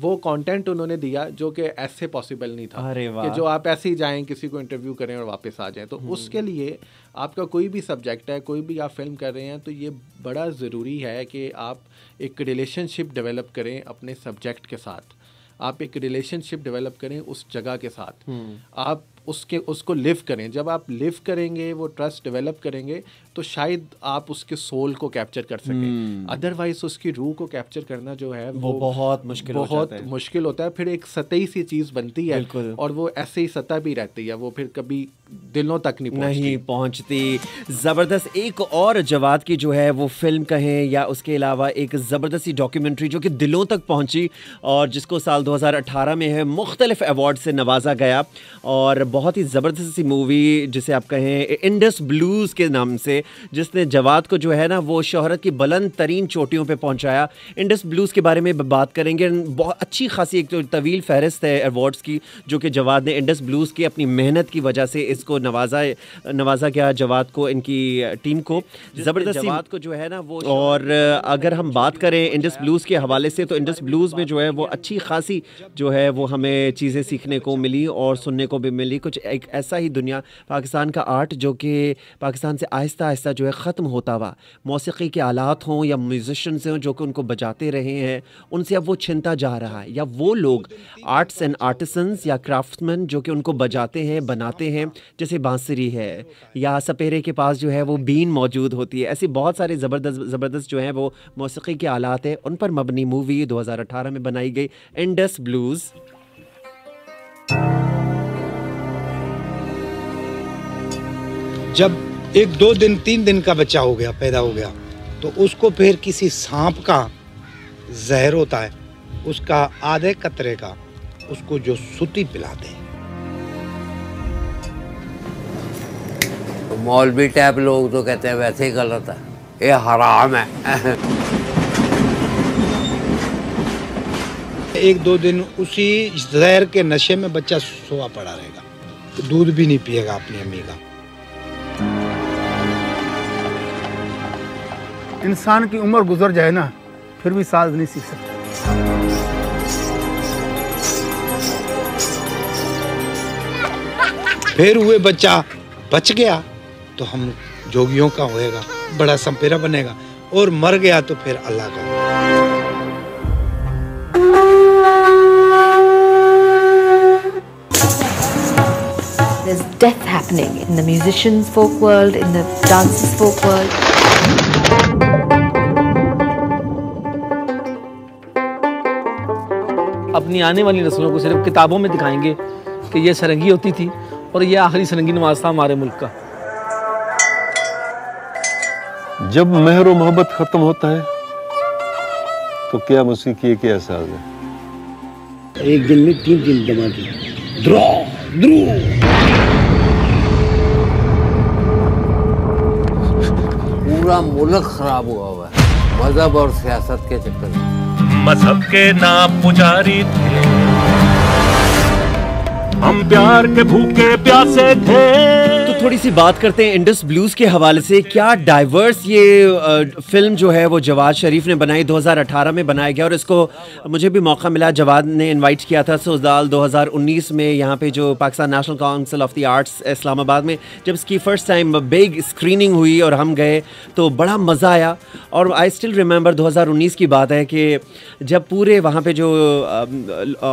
वो कंटेंट उन्होंने दिया जो कि ऐसे पॉसिबल नहीं था अरे कि जो आप ऐसे ही जाएं किसी को इंटरव्यू करें और वापस आ जाएं तो हम्म। उसके लिए आपका कोई भी सब्जेक्ट है कोई भी आप फिल्म कर रहे हैं तो ये बड़ा ज़रूरी है कि आप एक रिलेशनशिप डेवलप करें अपने सब्जेक्ट के साथ आप एक रिलेशनशिप डेवलप करें उस जगह के साथ हम्म। आप उसके उसको लिव करें जब आप लिव करेंगे वो ट्रस्ट डेवलप करेंगे तो शायद आप उसके सोल को कैप्चर कर सकें अदरवाइज हम्म। उसकी रूह को कैप्चर करना जो है वो, वो बहुत मुश्किल बहुत हो मुश्किल होता है फिर एक सतही सी चीज़ बनती है और वो ऐसे ही सतह भी रहती है वो फिर कभी दिलों तक नहीं पहुंचती नहीं पहुंचती ज़बरदस्त एक और जवाब की जो है वो फिल्म कहें या उसके अलावा एक ज़बरदस्ती डॉक्यूमेंट्री जो कि दिलों तक पहुंची और जिसको साल 2018 में है मुख्तलिफ अवार्ड से नवाजा गया और बहुत ही ज़बरदस्त सी मूवी जिसे आप कहें इंडस ब्लूज़ के नाम से जिसने जवाद को जो है ना वो शहरत की बुलंद तरीन चोटियों पर पहुँचाया इंडस ब्लूज़ के बारे में बात करेंगे बहुत अच्छी खासी एक तो तवील फहरिस्त है अवार्ड्स की जो कि जवाद ने इंडस ब्लूज़ की अपनी मेहनत की वजह से इसको नवाजा नवाजा गया जवाद को इनकी टीम को ज़बरदस्त जवाद को जो है ना वो और अगर हम बात करें इंडस ब्लूज़ के हवाले से तो इंडस ब्लूज़ में जो है वो अच्छी खासी जो है वो हमें चीज़ें सीखने को मिली और सुनने को भी मिली कुछ एक ऐसा ही दुनिया पाकिस्तान का आर्ट जो कि पाकिस्तान से आहिस्ता आहिस्ता जो है ख़त्म होता हुआ मौसीकी के आलात हों या म्यूजिशन हों जो कि उनको बजाते रहे हैं उनसे अब वो छिनता जा रहा है या वो लोग आर्ट्स एंड आर्टिसंस या क्राफ्ट्समैन जो कि उनको बजाते हैं बनाते हैं जैसे बांसुरी है या सपेरे के पास जो है वो बीन मौजूद होती है ऐसे बहुत सारे ज़बरदस्त ज़बरदस्त जो हैं वो मौसीकी के आलात हैं उन पर मबनी मूवी 2018 में बनाई गई इंडस ब्लूज़ जब एक दो दिन तीन दिन का बच्चा हो गया पैदा हो गया तो उसको फिर किसी सांप का जहर होता है उसका आधे कतरे का उसको जो सूती पिलाते हैं तो मौलवी टाइप लोग तो कहते हैं वैसे ही गलत है ये हराम है एक दो दिन उसी जहर के नशे में बच्चा सोवा पड़ा रहेगा दूध भी नहीं पिएगा अपनी अम्मी का इंसान की उम्र गुजर जाए ना फिर भी साज नहीं सीख सकता फिर हुए बच्चा बच गया तो हम जोगियों का होएगा बड़ा संपेरा बनेगा और मर गया तो फिर अल्लाह का there's death happening in the musicians folk world in the dancers folk world अपनी आने वाली नस्लों को सिर्फ किताबों में दिखाएंगे कि यह सरंगी होती थी और यह आखिरी सरंगी नमाज था हमारे मुल्क का जब मेहर मोहब्बत ख़त्म होता है तो क्या मौसीकी के एहसास है एक दिन में तीन दिन दबा दी पूरा मुल्क खराब हुआ हुआ है मजहब और सियासत के चक्कर में मजहब के ना पुजारी थे हम प्यार के भूखे प्यासे थे तो थोड़ी सी बात करते हैं इंडस ब्लूज के हवाले से क्या डाइवर्स ये फिल्म जो है वो जवाद शरीफ ने बनाई 2018 में बनाया गया और इसको मुझे भी मौका मिला जवाद ने इनवाइट किया था सोजाल 2019 में यहाँ पे जो Pakistan national council of the arts Islamabad में जब इसकी फ़र्स्ट टाइम बिग स्क्रीनिंग हुई और हम गए तो बड़ा मज़ा आया और आई स्टिल रिमेंबर दो की बात है कि जब पूरे वहाँ पर जो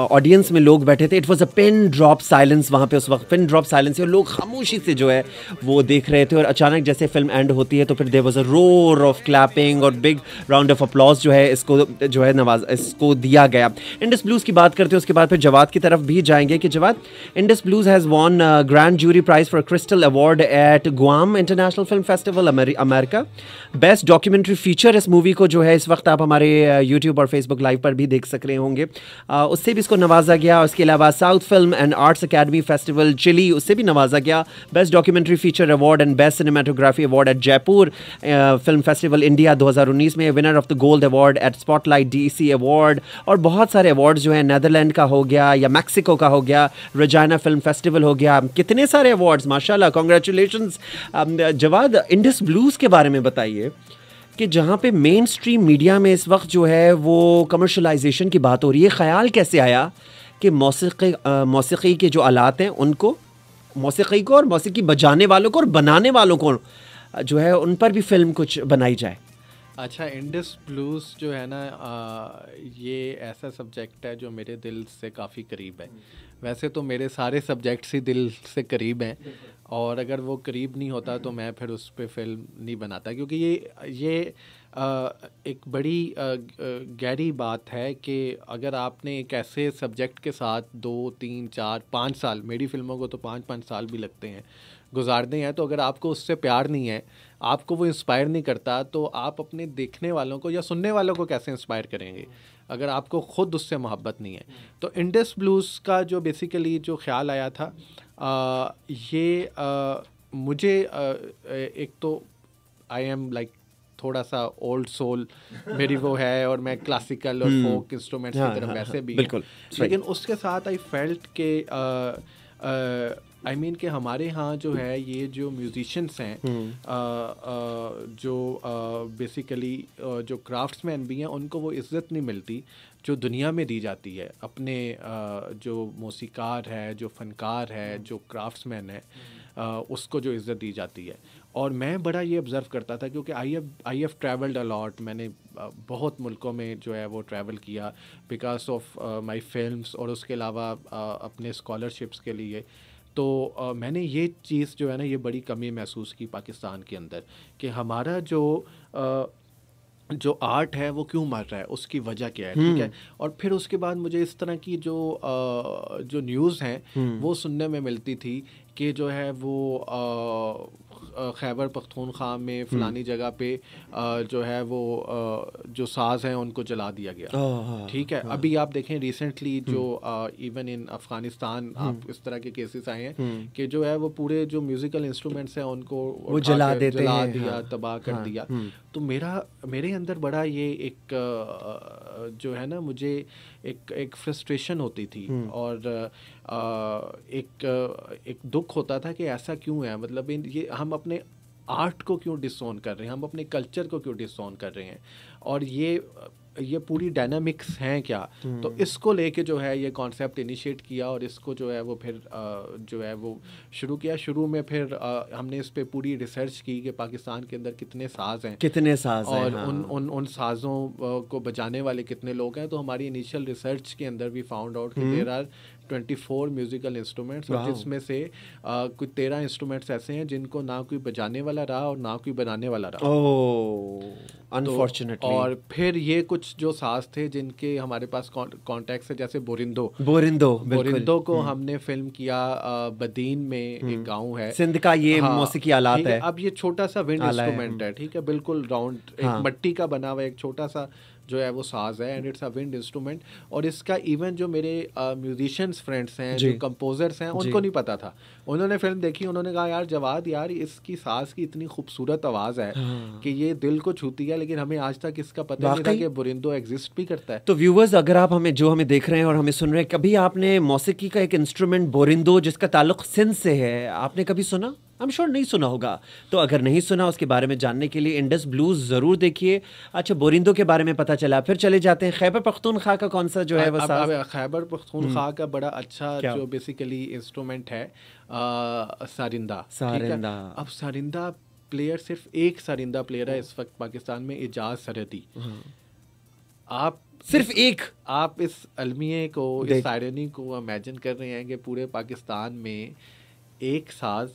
ऑडियंस में लोग बैठे थे it was a pen drop silence वहाँ पे उस वक्त पिन ड्रॉप साइलेंस और लोग खामोशी से जो है वो देख रहे थे और अचानक जैसे फिल्म एंड होती है तो फिर there was a roar of clapping और बिग राउंड ऑफ अपलॉज जो है इसको जो है नवाज इसको दिया गया इंडस ब्लूज़ की बात करते हैं उसके बाद फिर जवाद की तरफ भी जाएंगे कि जवाब Indus blues has won grand jury prize for crystal award at Guam international film festival America best documentary feature इस मूवी को जो है इस वक्त आप हमारे यूट्यूब uh, और फेसबुक लाइव पर भी देख सक रहे होंगे uh, उससे भी इसको नवाजा गया उसके अलावा south film and arts academy festival Chile उससे भी नवाजा गया best documentary feature award and best cinematography award at Jaipur film festival India 2019 में winner of the gold award at spotlight DC award और बहुत सारे अवार्ड जो हैं नदरलैंड का हो गया या मैक्सिको का हो गया रजाना फिल्म फेस्टिवल हो गया कितने सारे अवार्ड्स माशा कॉन्ग्रेचुलेशन जवाद इंडस ब्लूज़ के बारे में बताइए कि जहाँ पे मेन स्ट्रीम मीडिया में इस वक्त जो है वो कमर्शलाइजेशन की बात हो रही है ख्याल कैसे आया कि मौसीकी मौसीकी के जो आलात हैं उनको मौसीकी को और मौसीकी बजाने वालों को और बनाने वालों को जो है उन पर भी फिल्म कुछ बनाई जाए अच्छा इंडस ब्लूज़ जो है ना ये ऐसा सब्जेक्ट है जो मेरे दिल से काफ़ी करीब है वैसे तो मेरे सारे सब्जेक्ट्स ही दिल से करीब हैं और अगर वो करीब नहीं होता तो मैं फिर उस पर फिल्म नहीं बनाता क्योंकि ये ये एक बड़ी गहरी बात है कि अगर आपने एक ऐसे सब्जेक्ट के साथ दो तीन चार पाँच साल मेरी फिल्मों को तो पाँच पाँच साल भी लगते हैं गुजारने हैं तो अगर आपको उससे प्यार नहीं है आपको वो इंस्पायर नहीं करता तो आप अपने देखने वालों को या सुनने वालों को कैसे इंस्पायर करेंगे अगर आपको ख़ुद उससे मोहब्बत नहीं है तो इंडस ब्लूज़ का जो बेसिकली जो ख्याल आया था आ, ये आ, मुझे आ, एक तो आई एम लाइक थोड़ा सा ओल्ड सोल मेरी वो है और मैं क्लासिकल और फोक हम्म। इंस्ट्रूमेंट्स की हाँ, तरफ हाँ, वैसे हाँ, भी बिल्कुल लेकिन उसके साथ आई फेल्ट के आई I मीन mean हमारे यहाँ जो है ये जो म्यूजिशंस हैं हम्म। जो बेसिकली जो क्राफ्ट्समैन भी हैं उनको वो इज्जत नहीं मिलती जो दुनिया में दी जाती है अपने जो मौसीकार है जो फनकार है जो क्राफ्ट्समैन है उसको जो इज़्ज़त दी जाती है और मैं बड़ा ये ऑब्ज़र्व करता था क्योंकि I've I've travelled a lot मैंने बहुत मुल्कों में जो है वो ट्रैवल किया बिकॉज ऑफ माय फिल्म्स और उसके अलावा अपने स्कॉलरशिप्स के लिए तो आ, मैंने ये चीज़ जो है ना ये बड़ी कमी महसूस की पाकिस्तान के अंदर कि हमारा जो आ, जो आर्ट है वो क्यों मर रहा है उसकी वजह क्या है ठीक है हम्म। और फिर उसके बाद मुझे इस तरह की जो आ, जो न्यूज़ हैं हम्म। वो सुनने में मिलती थी कि जो है वो आ, खैबर पख्तूनख्वा में हम्म। फ़लानी जगह पे जो है वो जो साज हैं उनको जला दिया गया हाँ, ठीक है हाँ। अभी आप देखें रिसेंटली जो इवन हम्म। इन अफ़गानिस्तान आप हम्म। इस तरह के केसेस आए हैं कि जो है वो पूरे जो म्यूज़िकल इंस्ट्रूमेंट्स हैं उनको वो जला देते जला दिया हाँ। तबाह कर दिया तो मेरा मेरे अंदर बड़ा ये एक जो है ना मुझे एक एक फ्रस्ट्रेशन होती थी हम्म। और आ, एक एक दुख होता था कि ऐसा क्यों है मतलब ये हम अपने आर्ट को क्यों डिसोन कर रहे हैं हम अपने कल्चर को क्यों डिसोन कर रहे हैं और ये ये पूरी डायनामिक्स हैं क्या तो हम्म। इसको लेके जो है ये कॉन्सेप्ट इनिशिएट किया और इसको जो है वो फिर जो है वो शुरू किया शुरू में फिर हमने इस पर पूरी रिसर्च की कि पाकिस्तान के अंदर कितने साज हैं कितने साज और हैं, हाँ। उन उन उन साजों को बजाने वाले कितने लोग हैं तो हमारी इनिशियल रिसर्च के अंदर भी फाउंड आउट कि there hmm. Are twenty four musical instruments और जिसमें से आ, कुछ तेरह इंस्ट्रूमेंट्स ऐसे हैं जिनको ना कोई बजाने वाला रहा और ना कोई बनाने वाला रहा अनफॉर्चुनेटली oh, तो, और फिर ये कुछ जो सास थे जिनके हमारे पास कॉन्टेक्ट है जैसे बोरिंदो बोरिंदो बोरिंदो को हम्म। हमने फिल्म किया बदीन में एक हम्म। गाँव है सिंध का ये हाँ, मौसीकी आलात है अब ये छोटा सा विंड इंस्ट्रूमेंट है ठीक है बिल्कुल राउंड हाँ। मट्टी का बना हुआ एक छोटा सा जो है वो साज है and it's a wind instrument और इसका इवन जो मेरे म्यूजिशियंस uh, फ्रेंड्स हैं जो कंपोजर्स हैं उनको नहीं पता था उन्होंने फिल्म देखी उन्होंने कहा यार जवाद यार इसकी साज की इतनी खूबसूरत आवाज़ है हाँ। कि ये दिल को छूती है लेकिन हमें आज तक इसका पता नहीं था कि बुरिंदो एग्जिस्ट भी करता है तो व्यूवर्स अगर आप हमें जो हमें देख रहे हैं और हमें सुन रहे हैं कभी आपने मौसीकी का एक इंस्ट्रूमेंट बोरिंदो जिसका ताल्लुक सिंध से है आपने कभी सुना आई एम श्योर नहीं सुना होगा तो अगर नहीं सुना उसके बारे में जानने के लिए इंडस ब्लूज ज़रूर देखिए अच्छा बोरिंदो के बारे में पता चला फिर चले जाते हैं खैबर पख्तूनख्वा का कौन सा जो है वो खैबर पख्तूनख्वा हम्म। का बड़ा अच्छा जो बेसिकली इंस्ट्रूमेंट है सारिंदा सारिंदा अब सारिंदा प्लेयर सिर्फ एक सारिंदा प्लेयर है इस वक्त पाकिस्तान में एजाज सरहदी हम्म। आप सिर्फ एक आप इस अलमिये को इस सारनी को इमेजिन कर रहे हैं कि पूरे पाकिस्तान में एक साज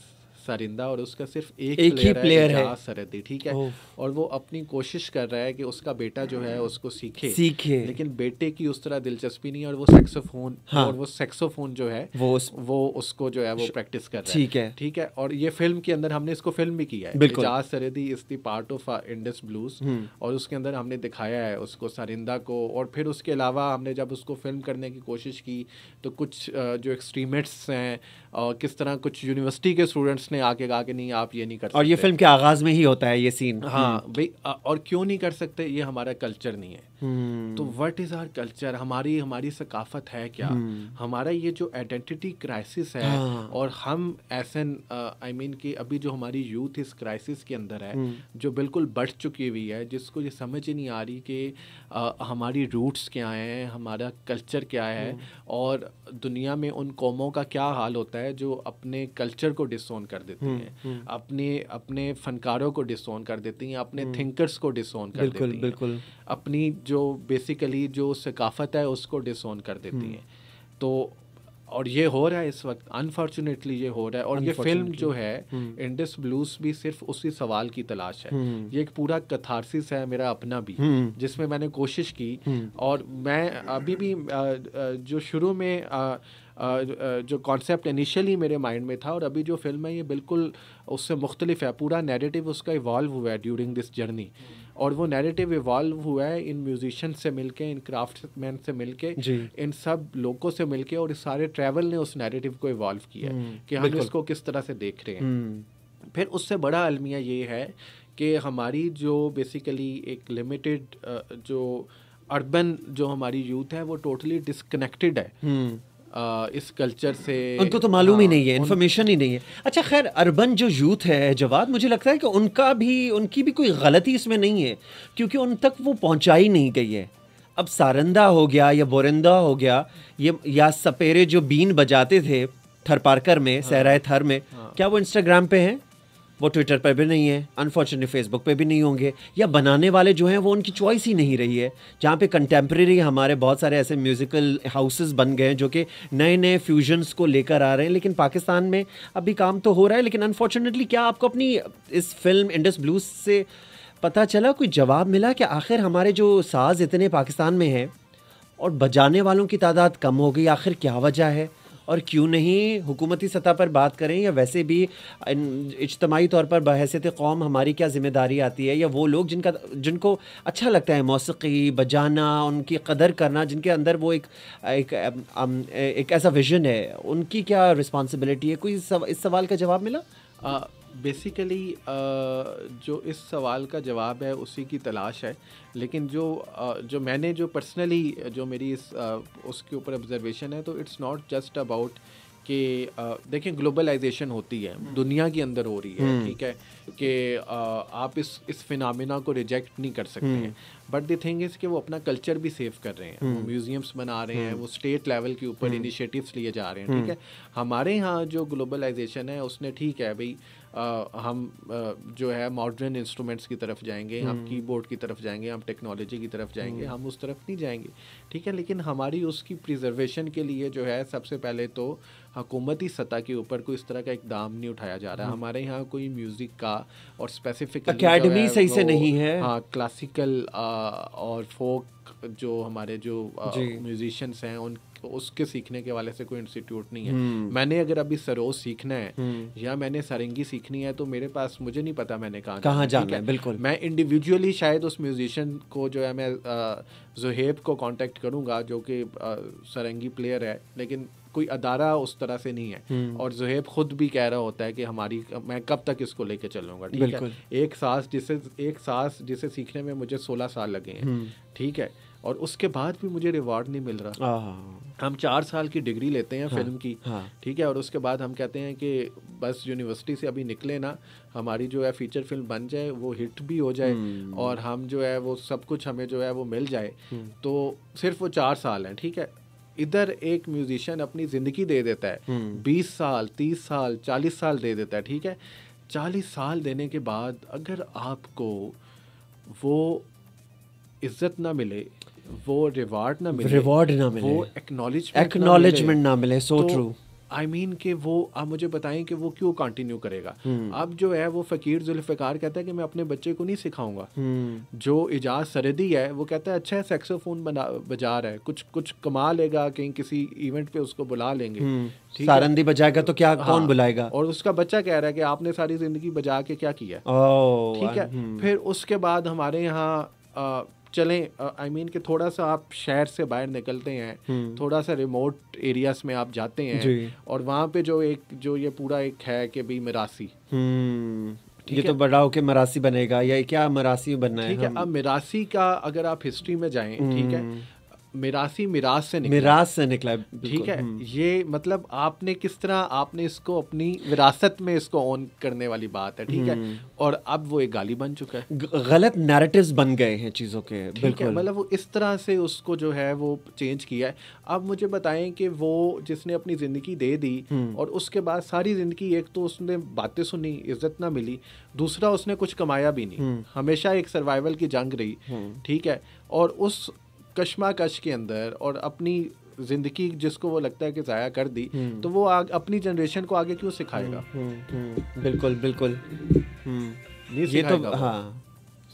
सरिंदा और उसका सिर्फ एक, एक ही प्लेयर है, है। सरहदी ठीक है और वो अपनी कोशिश कर रहा है कि उसका बेटा जो है उसको सीखे सीखे लेकिन बेटे की उस तरह दिलचस्पी नहीं है और वो सेक्सोफोन हाँ। और वो सेक्सोफोन जो है वो उस... वो उसको जो है वो प्रैक्टिस कर रहा है ठीक है ठीक है और ये फिल्म के अंदर हमने इसको फिल्म भी किया है Ejaz Sarhadi is the part of Indus blues और उसके अंदर हमने दिखाया है उसको सरिंदा को और फिर उसके अलावा हमने जब उसको फिल्म करने की कोशिश की तो कुछ जो एक्सट्रीमेट्स हैं किस तरह कुछ यूनिवर्सिटी के स्टूडेंट्स ने उसने आके कहा कि नहीं आप ये नहीं कर सकते और ये फिल्म के आगाज में ही होता है ये सीन हाँ भाई और क्यों नहीं कर सकते ये हमारा कल्चर नहीं है हम्म। तो वट इज़ आर कल्चर हमारी हमारी सकाफत है क्या हम्म। हमारा ये जो आइडेंटिटी क्राइसिस है हाँ। और हम ऐसे आई मीन कि अभी जो हमारी यूथ इस क्राइसिस के अंदर है हम्म। जो बिल्कुल बढ़ चुकी हुई है जिसको ये समझ ही नहीं आ रही कि हमारी रूट्स क्या हैं हमारा कल्चर क्या है और दुनिया में उन कौमों का क्या हाल होता है जो अपने कल्चर को डिसोन कर देती हम्म, हैं हम्म। अपने अपने फनकारों को डिसोन कर देती हैं अपने थिंकर्स हम्म। को डिसोन कर बिल्कुल, देती बिल्कुल। हैं अपनी जो बेसिकली जो सकाफत है उसको डिसोन कर देती हैं तो और ये हो रहा है इस वक्त अनफॉर्चुनेटली ये हो रहा है और ये फिल्म जो है इंडस ब्लूस भी सिर्फ उसी सवाल की तलाश है ये एक पूरा कथारसिस है मेरा अपना भी जिसमें मैंने कोशिश की और मैं अभी भी जो शुरू में आ, जो कॉन्सेप्ट इनिशियली मेरे माइंड में था और अभी जो फिल्म है ये बिल्कुल उससे मुख्तलिफ है पूरा नेरेटिव उसका इवॉल्व हुआ है ड्यूरिंग दिस जर्नी और वो नैरेटिव इवॉल्व हुआ है इन म्यूजिशन से मिलके इन क्राफ्ट मैन से मिलके इन सब लोगों से मिलके और इस सारे ट्रैवल ने उस नैरेटिव को इवॉल्व किया है हम्म, कि हम इसको किस तरह से देख रहे हैं हम्म। फिर उससे बड़ा अलमिया ये है कि हमारी जो बेसिकली एक लिमिटेड जो अर्बन जो हमारी यूथ है वो टोटली डिसकनेक्टेड है हम्म। इस कल्चर से उनको तो मालूम ही हाँ, नहीं है इन्फॉर्मेशन ही नहीं है अच्छा खैर अरबन जो यूथ है जवाब मुझे लगता है कि उनका भी उनकी भी कोई गलती इसमें नहीं है क्योंकि उन तक वो पहुँचाई नहीं गई है अब सारंदा हो गया या बोरिंदा हो गया ये या सपेरे जो बीन बजाते थे थर पार्कर में हाँ, सहराय थर में हाँ, क्या वो इंस्टाग्राम पे हैं वो ट्विटर पर भी नहीं है अनफॉर्चुनेटली फेसबुक पे भी नहीं होंगे या बनाने वाले जो हैं वो उनकी चॉइस ही नहीं रही है जहाँ पे कंटेम्प्रेरी हमारे बहुत सारे ऐसे म्यूज़िकल हाउसेस बन गए हैं जो कि नए नए फ्यूजन्स को लेकर आ रहे हैं लेकिन पाकिस्तान में अभी काम तो हो रहा है लेकिन अनफॉर्चुनेटली क्या आपको अपनी इस फिल्म इंडस ब्लूज से पता चला कोई जवाब मिला कि आखिर हमारे जो साज इतने पाकिस्तान में हैं और बजाने वालों की तादाद कम हो गई आखिर क्या वजह है और क्यों नहीं हुकूमती सतह पर बात करें या वैसे भी इजतमाही तौर पर बहसीत कौम हमारी क्या ज़िम्मेदारी आती है या वो लोग जिनका जिनको अच्छा लगता है मौसीकी बजाना उनकी कदर करना जिनके अंदर वो एक एक, ऐसा विजन है उनकी क्या रिस्पॉन्सिबिलिटी है कोई इस सवाल का जवाब मिला बेसिकली uh, जो इस सवाल का जवाब है उसी की तलाश है लेकिन जो uh, जो मैंने जो पर्सनली जो मेरी इस uh, उसके ऊपर ऑब्जर्वेशन है तो इट्स नॉट जस्ट अबाउट कि देखें ग्लोबलाइजेशन होती है हम्म। दुनिया के अंदर हो रही है हम्म। ठीक है कि आप इस इस फिनमिना को रिजेक्ट नहीं कर सकते हम्म। हैं बट द थिंग इज़ कि वो अपना कल्चर भी सेव कर रहे हैं वो म्यूज़ियम्स बना रहे हैं वो स्टेट लेवल के ऊपर इनिशिएटिव्स लिए जा रहे हैं ठीक है हमारे यहाँ जो ग्लोबलाइजेशन है उसने ठीक है भाई हम जो है मॉडर्न इंस्ट्रूमेंट्स की तरफ जाएंगे हम कीबोर्ड हम्म। की तरफ जाएंगे हम टेक्नोलॉजी की तरफ जाएंगे हम्म। हम उस तरफ नहीं जाएंगे ठीक है लेकिन हमारी उसकी प्रिजर्वेशन के लिए जो है सबसे पहले तो हकूमती सतह के ऊपर कोई इस तरह का इकदाम नहीं उठाया जा रहा है हम्म। हमारे यहाँ कोई म्यूज़िक का और स्पेसिफिक अकेडमी सही से नहीं है हाँ क्लासिकल और फोक जो हमारे जो म्यूजिशंस हैं उन तो उसके सीखने के वाले से कोई इंस्टीट्यूट नहीं है हम्म। मैंने अगर अभी सरोज सीखना है हम्म। या मैंने सरंगी सीखनी है तो मेरे पास मुझे नहीं पता मैंने कहा कहाँ जाना है बिल्कुल मैं इंडिविजुअली शायद उस म्यूजिशियन को जो है मैं जुहेब को कांटेक्ट करूंगा जो कि सरंगी प्लेयर है लेकिन कोई अदारा उस तरह से नहीं है हम्म। और जुहेब खुद भी कह रहा होता है कि हमारी मैं कब तक इसको लेके चलूंगा ठीक है एक सांस जिसे एक सांस जिसे सीखने में मुझे सोलह साल लगे हैं ठीक है और उसके बाद भी मुझे रिवार्ड नहीं मिल रहा हम चार साल की डिग्री लेते हैं हाँ, फिल्म की हाँ, ठीक है और उसके बाद हम कहते हैं कि बस यूनिवर्सिटी से अभी निकले ना हमारी जो है फीचर फिल्म बन जाए वो हिट भी हो जाए हम्म। और हम जो है वो सब कुछ हमें जो है वो मिल जाए हम्म। तो सिर्फ वो चार साल हैं ठीक है इधर एक म्यूजिशियन अपनी ज़िंदगी दे देता है हम्म। बीस साल तीस साल चालीस साल दे देता है ठीक है चालीस साल देने के बाद अगर आपको वो इज़्ज़त ना मिले वो रिवार्ड ना मिले रिवार्ड ना मिले वो एक्नोलेजमेंट एक्नॉलेजमेंट ना मिले सो ट्रू आई मीन के वो आप मुझे बताएं कि वो क्यों कंटिन्यू करेगा हम्म। अब जो है वो फ़कीर जुल्फ़िकार कहता है कि मैं अपने बच्चे को नहीं सिखाऊंगा हम्म। जो इजाज सरदी है वो कहता है अच्छा है सेक्सोफोन बना बजा रहा है कुछ कुछ कमा लेगा कहीं किसी इवेंट पे उसको बुला लेंगे हम्म। सारंदी बजाएगा तो क्या हाँ, कौन बुलाएगा और उसका बच्चा कह रहा है कि आपने सारी ज़िंदगी बजा के क्या किया ठीक है फिर उसके बाद हमारे यहाँ चलें आई I मीन mean कि थोड़ा सा आप शहर से बाहर निकलते हैं हम्म। थोड़ा सा रिमोट एरियाज में आप जाते हैं और वहाँ पे जो एक जो ये पूरा एक है कि भाई मरासी हम्म। ये तो बढ़ाओ के मरासी बनेगा या क्या मरासी बनना है ठीक है अब मरासी का अगर आप हिस्ट्री में जाएं ठीक है हम्म। मिरासी मिरास से निकला मिरास से निकला है ठीक है हम्म। ये मतलब आपने किस तरह आपने इसको अपनी विरासत में इसको ऑन करने वाली बात है ठीक है हम्म। और अब वो एक गाली बन चुका है गलत नैरेटिव्स बन गए हैं चीज़ों के बिल्कुल मतलब वो इस तरह से उसको जो है वो चेंज किया है अब मुझे बताएं कि वो जिसने अपनी ज़िंदगी दे दी हम्म। और उसके बाद सारी ज़िंदगी एक तो उसने बातें सुनी इज्जत ना मिली दूसरा उसने कुछ कमाया भी नहीं हमेशा एक सर्वाइवल की जंग रही ठीक है और उस कश्माकश के अंदर और अपनी जिंदगी जिसको वो लगता है कि ज़ाया कर दी हम्म। तो वो आग, अपनी जनरेशन को आगे क्यों सिखाएगा हम्म, हम्म, बिल्कुल बिल्कुल ये, ये तो हाँ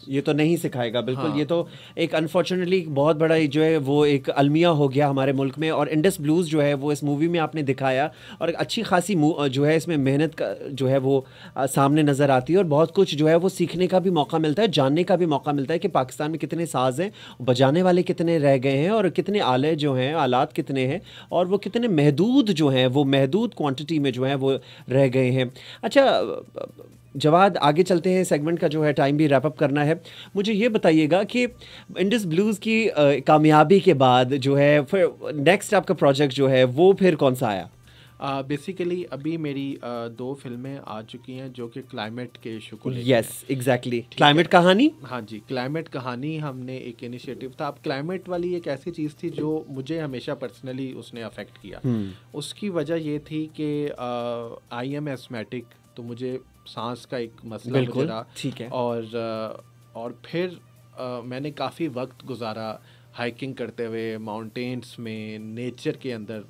ये तो नहीं सिखाएगा बिल्कुल हाँ। ये तो एक अनफॉर्चुनेटली बहुत बड़ा जो है वो एक अलमिया हो गया हमारे मुल्क में और इंडस ब्लूज़ जो है वो इस मूवी में आपने दिखाया और अच्छी खासी जो है इसमें मेहनत का जो है वो सामने नज़र आती है और बहुत कुछ जो है वो सीखने का भी मौका मिलता है जानने का भी मौका मिलता है कि पाकिस्तान में कितने साज हैं बजाने वाले कितने रह गए हैं और कितने आले जो हैं आलात कितने हैं और वो कितने महदूद जो हैं वो महदूद क्वान्टिटी में जो हैं वो रह गए हैं अच्छा जवाद आगे चलते हैं सेगमेंट का जो है टाइम भी रैपअप करना है मुझे ये बताइएगा कि इंडस ब्लूज़ की कामयाबी के बाद जो है फिर नेक्स्ट आपका प्रोजेक्ट जो है वो फिर कौन सा आया बेसिकली uh, अभी मेरी uh, दो फिल्में आ चुकी हैं जो कि क्लाइमेट के इशू को यस एग्जैक्टली क्लाइमेट कहानी हाँ जी क्लाइमेट कहानी हमने एक इनिशिएटिव था अब क्लाइमेट वाली एक ऐसी चीज़ थी जो मुझे हमेशा पर्सनली उसने अफेक्ट किया hmm. उसकी वजह ये थी कि आई एम एसमेटिक तो मुझे सांस का एक मसला मुझे रहा ठीक है और और फिर आ, मैंने काफ़ी वक्त गुजारा हाइकिंग करते हुए माउंटेन्स में नेचर के अंदर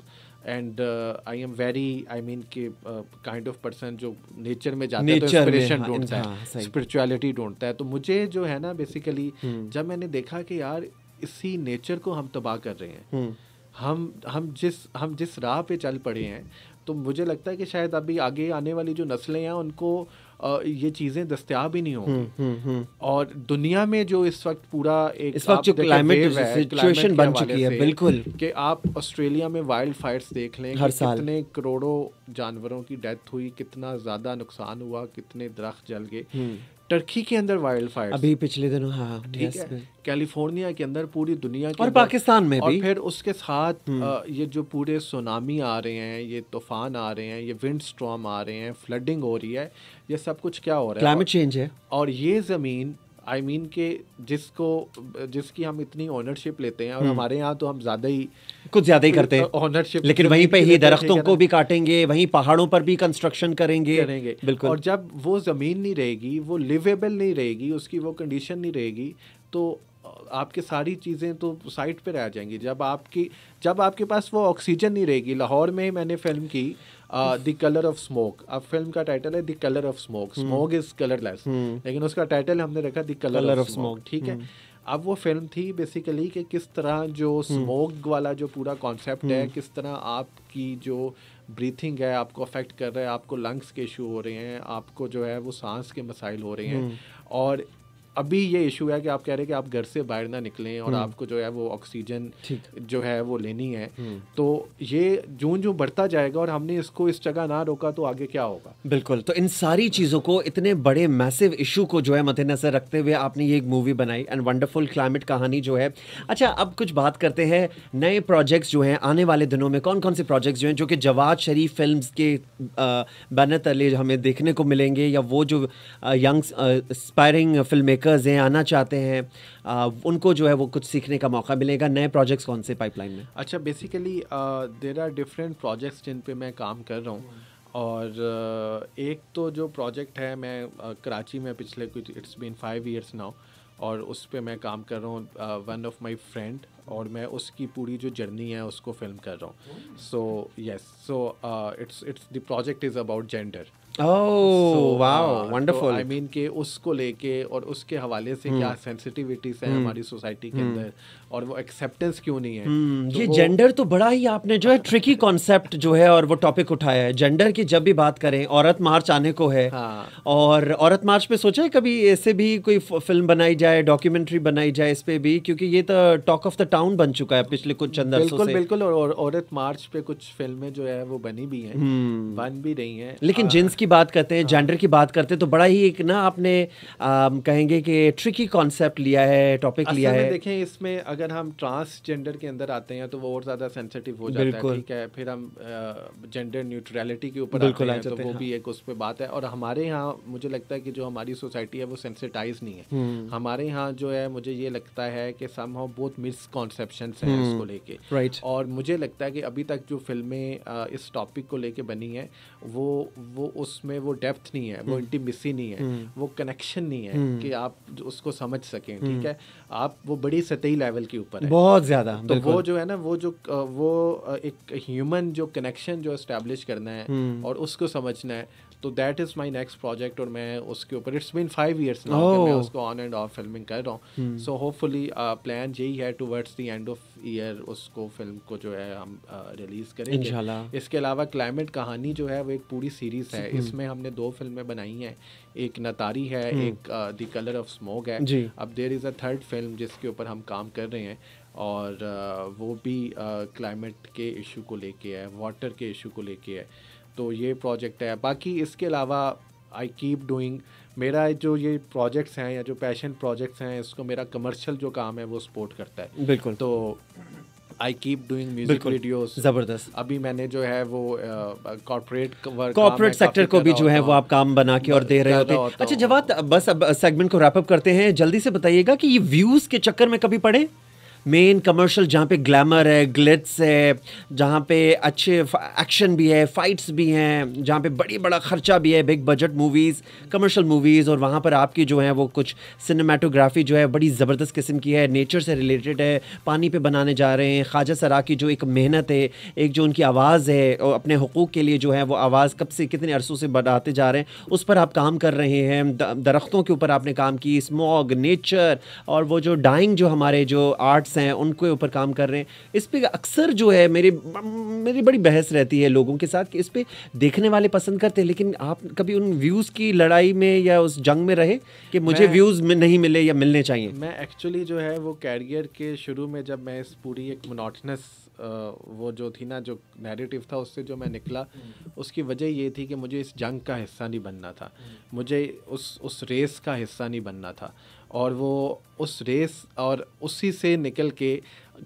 and I am very I mean के काइंड ऑफ पर्सन जो नेचर में जाते हैं तो इंस्पिरेशन हाँ, ढूंढता है हाँ, स्पिरिचुअलिटी ढूंढता है तो मुझे जो है ना बेसिकली हम्म। जब मैंने देखा कि यार इसी नेचर को हम तबाह कर रहे हैं हम्म। हम हम जिस हम जिस राह पे चल पड़े हैं तो मुझे लगता है कि शायद अभी आगे आने वाली जो नस्लें हैं उनको ये चीज़ें दस्तियाब ही नहीं होंगी हम्म, हम्म, हम्म। और दुनिया में जो इस वक्त पूरा एक इस वक्त जो क्लाइमेट सिचुएशन बन चुकी है बिल्कुल कि आप ऑस्ट्रेलिया में वाइल्ड फायर्स देख लें हर साल कितने करोड़ों जानवरों की डेथ हुई कितना ज़्यादा नुकसान हुआ कितने दरख्त जल गए टर्की के अंदर वाइल्ड फायर अभी पिछले दिनों हाँ, हाँ ठीक है कैलिफोर्निया के अंदर पूरी दुनिया के और पाकिस्तान में और भी फिर उसके साथ आ, हम्म। ये जो पूरे सुनामी आ रहे हैं ये तूफान आ रहे हैं ये विंड स्ट्रॉम आ रहे हैं फ्लडिंग हो रही है ये सब कुछ क्या हो रहा है क्लाइमेट चेंज है और ये ज़मीन आई I मीन mean के जिसको जिसकी हम इतनी ऑनरशिप लेते हैं और हम्म। हमारे यहाँ तो हम ज़्यादा ही कुछ ज़्यादा ही करते हैं ऑनरशिप लेकिन वहीं पे ही दरख्तों को भी काटेंगे वहीं पहाड़ों पर भी कंस्ट्रक्शन करेंगे करेंगे बिल्कुल और जब वो ज़मीन नहीं रहेगी वो लिवेबल नहीं रहेगी उसकी वो कंडीशन नहीं रहेगी तो आपके सारी चीज़ें तो साइट पर रह जाएंगी जब आपकी जब आपके पास वो ऑक्सीजन नहीं रहेगी लाहौर में मैंने फिल्म की द कलर ऑफ स्मोक अब फिल्म का टाइटल है the colour of smoke smoke is colourless लेकिन उसका टाइटल हमने रखा द कलर ऑफ स्मोक ठीक है hmm. अब वो फिल्म थी बेसिकली कि किस तरह जो स्मोक hmm. वाला जो पूरा कॉन्सेप्ट है hmm. किस तरह आपकी जो ब्रीथिंग है आपको अफेक्ट कर रहा है आपको लंग्स के इशू हो रहे हैं आपको जो है वो सांस के मसाइल हो रहे हैं और अभी ये इशू है कि आप कह रहे हैं कि आप घर से बाहर ना निकलें और हम्म। आपको जो है वो ऑक्सीजन जो है वो लेनी है हम्म। तो ये जून जो बढ़ता जाएगा और हमने इसको इस जगह ना रोका तो आगे क्या होगा बिल्कुल तो इन सारी चीज़ों को इतने बड़े मैसिव इशू को जो है मद्देनजर रखते हुए आपने ये एक मूवी बनाई एंड वंडरफुल क्लाइमेट कहानी जो है अच्छा अब कुछ बात करते हैं नए प्रोजेक्ट्स जो हैं आने वाले दिनों में कौन कौन से प्रोजेक्ट्स जो हैं जो कि जवाब शरीफ फिल्म के बैनर तले हमें देखने को मिलेंगे या वो जो यंग इंस्पायरिंग फिल्म मेकर्स हैं आना चाहते हैं उनको जो है वो कुछ सीखने का मौका मिलेगा नए प्रोजेक्ट्स कौन से पाइपलाइन में अच्छा basically there are different projects जिन पे मैं काम कर रहा हूँ और एक तो जो प्रोजेक्ट है मैं कराची में पिछले कुछ it's been five years now और उस पर मैं काम कर रहा हूँ वन ऑफ माई फ्रेंड और मैं उसकी पूरी जो जर्नी है उसको फिल्म कर रहा हूँ so yes so it's it's the project is about gender wonderful I mean के उसको लेके और उसके हवाले से hmm. क्या सेंसिटिविटीज hmm. हमारी सोसाइटी के hmm. अंदर और वो एक्सेप्टेंस क्यों नहीं है hmm, तो ये जेंडर तो बड़ा ही आपने जो है ट्रिकी कॉन्सेप्ट जो है और वो टॉपिक उठाया है जेंडर की जब भी बात करें औरत मार्च आने को है हाँ. और औरत मार्च पे सोचा है कभी ऐसे भी कोई फिल्म बनाई जाए डॉक्यूमेंट्री बनाई जाए इस पे भी क्योंकि ये तो टॉक ऑफ द टाउन बन चुका है पिछले कुछ चंद बिल्कुल बिल्कुल औरत मार्च पे कुछ फिल्में जो है वो बनी भी है hmm. बन भी रही है लेकिन जिन्स की बात करते हैं जेंडर हाँ। की बात करते हैं तो बड़ा ही एक ना आपने आम, कहेंगे कि ट्रिकी कॉन्सेप्ट लिया है टॉपिक लिया है देखें इसमें अगर हम ट्रांसजेंडर के अंदर आते हैं तो वो और ज़्यादा सेंसिटिव हो जाता है ठीक है फिर हम जेंडर न्यूट्रलिटी के ऊपर बिल्कुल आते हैं तो वो भी हाँ। एक उस पर बात है और हमारे यहाँ मुझे लगता है कि जो हमारी सोसाइटी है वो सेंसिटाइज नहीं है हम्म। हमारे यहाँ जो है मुझे ये लगता है कि सम हाउ बहुत मिसकॉन्सेप्शन है इसको लेके राइट और मुझे लगता है कि अभी तक जो फिल्में इस टॉपिक को लेके बनी है वो वो उस उसमें वो डेप्थ नहीं है वो इंटीमेसी हम्म। नहीं है हम्म। वो कनेक्शन नहीं है हम्म। कि आप उसको समझ सकें ठीक है आप वो बड़ी सतही लेवल के ऊपर बहुत ज़्यादा तो वो जो है ना वो जो वो एक ह्यूमन जो कनेक्शन जो इस्टेब्लिश करना है और उसको समझना है तो that is my next project और मैं उसके ऊपर इट्स बीन फाइव ईयर्स मैं oh. उसको ऑन एंड ऑफ फिल्मिंग कर रहा हूँ सो होपफुली प्लान यही है towards the end of year उसको फिल्म को जो है हम रिलीज़ uh, करें इसके अलावा क्लाइमेट कहानी जो है वो एक पूरी सीरीज़ है hmm. इसमें हमने दो फिल्में बनाई हैं एक नतारी है hmm. एक द कलर ऑफ स्मोक है अब there is a third film जिसके ऊपर हम काम कर रहे हैं और uh, वो भी क्लाइमेट uh, के इशू को लेके है वाटर के इशू को लेके है तो ये प्रोजेक्ट है बाकी इसके अलावा आई कीप डूइंग मेरा जो ये प्रोजेक्ट्स हैं या जो पैशन प्रोजेक्ट्स हैं इसको मेरा कमर्शियल जो काम है वो सपोर्ट करता है बिल्कुल तो I keep doing music videos जबरदस्त अभी मैंने जो है वो कॉर्पोरेट कॉर्पोरेट सेक्टर को भी जो है वो आप काम बना के और दे रहे होते हैं अच्छा जवाब बस अब सेगमेंट को रैप अप करते हैं जल्दी से बताइएगा कि ये व्यूज के चक्कर में कभी पड़े मेन कमर्शियल जहाँ पे ग्लैमर है ग्लिट्स है जहाँ पे अच्छे एक्शन भी है फाइट्स भी हैं जहाँ पे बड़ी बड़ा ख़र्चा भी है big budget movies commercial movies और वहाँ पर आपकी जो है वो कुछ सिनेमाटोग्राफी जो है बड़ी ज़बरदस्त किस्म की है नेचर से रिलेटेड है पानी पर बनाने जा रहे हैं ख्वाजा सरा की जो एक मेहनत है एक जो उनकी आवाज़ है और अपने हकूक़ के लिए जो है वो आवाज़ कब से कितने अरसों से बढ़ाते जा रहे हैं उस पर आप काम कर रहे हैं दरख्तों के ऊपर आपने काम की स्मॉग नेचर और वो जो डाइंग जो हमारे जो आर्ट्स आर्टिस्ट हैं उनके ऊपर काम कर रहे हैं इस पर अक्सर जो है मेरी मेरी बड़ी बहस रहती है लोगों के साथ कि इस पर देखने वाले पसंद करते हैं लेकिन आप कभी उन व्यूज़ की लड़ाई में या उस जंग में रहे कि मुझे व्यूज़ नहीं मिले या मिलने चाहिए मैं एक्चुअली जो है वो कैरियर के शुरू में जब मैं इस पूरी एक मोनोटनस वो जो थी ना जो नैरेटिव था उससे जो मैं निकला हम्म। उसकी वजह ये थी कि मुझे इस जंग का हिस्सा नहीं बनना था हम्म। मुझे उस उस रेस का हिस्सा नहीं बनना था और वो उस रेस और उसी से निकल के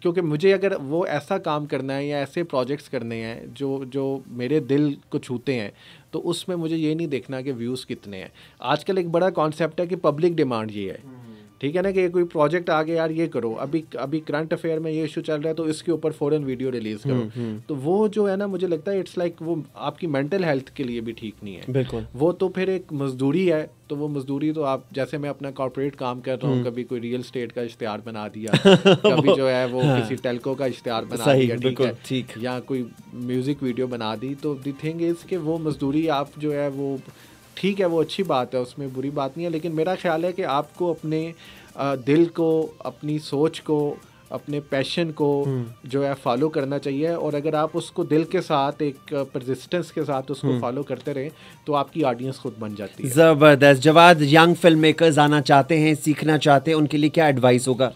क्योंकि मुझे अगर वो ऐसा काम करना है या ऐसे प्रोजेक्ट्स करने हैं जो जो मेरे दिल को छूते हैं तो उसमें मुझे ये नहीं देखना कि व्यूज़ कितने हैं आजकल एक बड़ा कॉन्सेप्ट है कि पब्लिक डिमांड ये है ठीक है ना कि कोई प्रोजेक्ट आ गया यार ये करो अभी अभी करंट अफेयर में ये इशू चल रहा है तो इसके ऊपर फॉरन वीडियो रिलीज करो हम्म, हम्म। तो वो जो है ना मुझे लगता है इट्स लाइक वो आपकी मेंटल हेल्थ के लिए भी ठीक नहीं है बिल्कुल वो तो फिर एक मजदूरी है तो वो मजदूरी तो आप जैसे मैं अपना कॉर्पोरेट काम कर रहा हूँ हम्म। कभी कोई रियल स्टेट का इश्तेहार बना दिया [laughs] कभी जो है वो हाँ। किसी टेलको का इश्तेहार बना दिया ठीक है या कोई म्यूजिक वीडियो बना दी तो दी थिंग इज कि वो मजदूरी आप जो है वो ठीक है वो अच्छी बात है उसमें बुरी बात नहीं है लेकिन मेरा ख्याल है कि आपको अपने दिल को अपनी सोच को अपने पैशन को हम्म। जो है फॉलो करना चाहिए और अगर आप उसको दिल के साथ एक प्रजिस्टेंस के साथ उसको फॉलो हम्म। करते रहें तो आपकी ऑडियंस खुद बन जाती है ज़बरदस्त जवाब यंग फिल्म मेकर्स आना चाहते हैं सीखना चाहते हैं उनके लिए क्या एडवाइस होगा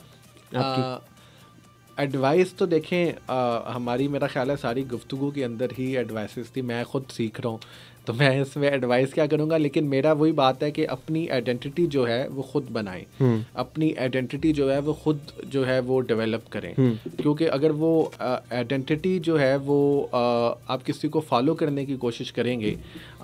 एडवाइस तो देखें आ, हमारी मेरा ख्याल है सारी गुफ्तु के अंदर ही एडवाइसेस थी मैं खुद सीख रहा हूँ तो मैं इसमें एडवाइस क्या करूँगा लेकिन मेरा वही बात है कि अपनी आइडेंटिटी जो है वो खुद बनाएं हम्म। अपनी आइडेंटिटी जो है वो खुद जो है वो डेवलप करें हम्म। क्योंकि अगर वो आइडेंटिटी जो है वो आ, आप किसी को फॉलो करने की कोशिश करेंगे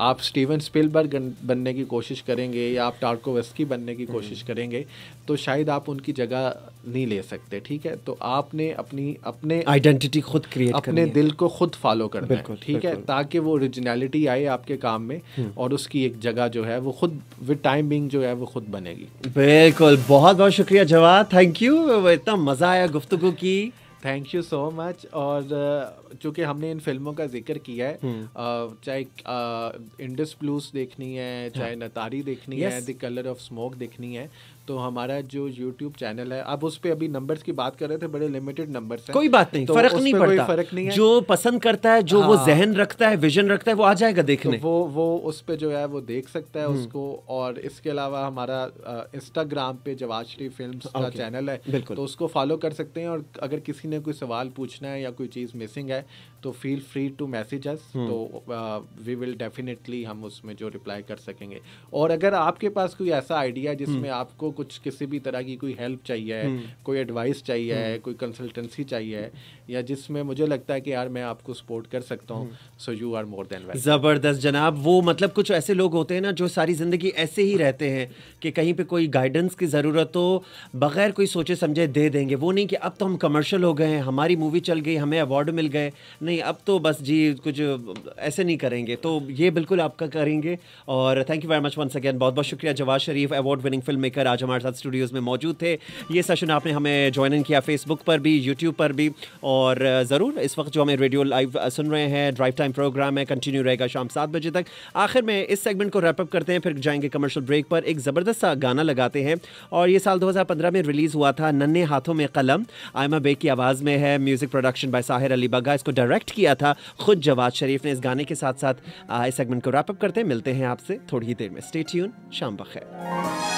आप स्टीवन स्पिलबर्ग बनने की कोशिश करेंगे या आप टार्कोवेस्की बनने की कोशिश करेंगे तो शायद आप उनकी जगह नहीं ले सकते ठीक है तो आपने अपनी अपने आइडेंटिटी खुद क्रिएट अपने दिल को खुद फॉलो करना है ठीक है ताकि वो ओरिजिनलिटी आए आपके काम में हम्म। और उसकी एक जगह जो है वो खुद विद टाइम बिंग जो है वो खुद बनेगी बिल्कुल बहुत बहुत शुक्रिया जवाब थैंक यू इतना मज़ा आया गुफ्तु की थैंक यू सो मच और uh, चूंकि हमने इन फिल्मों का जिक्र किया है हम्म। uh, चाहे इंडस uh, ब्लूस देखनी है हाँ। चाहे नतारी देखनी है द कलर ऑफ स्मोक देखनी है तो हमारा जो यूट्यूब चैनल है आप उस पर अभी नंबर्स की बात कर रहे थे बड़े लिमिटेड नंबर्स हैं कोई बात नहीं तो फर्क नहीं पड़ता फर्क नहीं है जो पसंद करता है जो हाँ। वो जहन रखता है विजन रखता है वो आ जाएगा देखने तो वो वो उस पर जो है वो देख सकता है हम्म। उसको और इसके अलावा हमारा इंस्टाग्राम पे जवाज श्री फिल्म का चैनल है तो उसको फॉलो कर सकते हैं और अगर किसी ने कोई सवाल पूछना है या कोई चीज़ मिसिंग है तो feel free to message us तो वी विल डेफिनेटली हम उसमें जो रिप्लाई कर सकेंगे और अगर आपके पास कोई ऐसा आइडिया hmm. जिसमें आपको कुछ किसी भी तरह की कोई हेल्प चाहिए है hmm. कोई एडवाइस चाहिए है hmm. कोई कंसल्टेंसी चाहिए है या जिसमें मुझे लगता है कि यार मैं आपको सपोर्ट कर सकता हूँ so you are more than well ज़बरदस्त जनाब वो मतलब कुछ ऐसे लोग होते हैं ना जो सारी ज़िंदगी ऐसे ही रहते हैं कि कहीं पर कोई गाइडेंस की ज़रूरत हो बगैर कोई सोचे समझे दे देंगे वो नहीं कि अब तो हम कमर्शियल हो गए हैं हमारी मूवी चल गई हमें अवार्ड मिल गए नहीं नहीं अब तो बस जी कुछ ऐसे नहीं करेंगे तो ये बिल्कुल आपका करेंगे और thank you very much once again बहुत बहुत शुक्रिया Jawad Sharif award winning film maker आज हमारे साथ स्टूडियोज़ में मौजूद थे ये सेशन आपने हमें ज्वाइन इन किया फेसबुक पर भी यूट्यूब पर भी और ज़रूर इस वक्त जो हमें रेडियो लाइव सुन रहे हैं ड्राइव टाइम प्रोग्राम है कंटिन्यू रहेगा शाम सात बजे तक आखिर में इस सेगमेंट को रैपअप करते हैं फिर जाएंगे कमर्शल ब्रेक पर एक ज़बरदस्त सा गाना लगाते हैं और ये साल 2015 में रिलीज़ हुआ था नन्हे हाथों में कलम आयमा बेग की आवाज़ में है music production by Sahir Ali Bagga इसको डायरेक्ट डायरेक्ट किया था खुद जवाद शरीफ ने इस गाने के साथ साथ इस सेगमेंट को रैपअप करते हैं मिलते हैं आपसे थोड़ी ही देर में स्टेट्यून शाम बखैर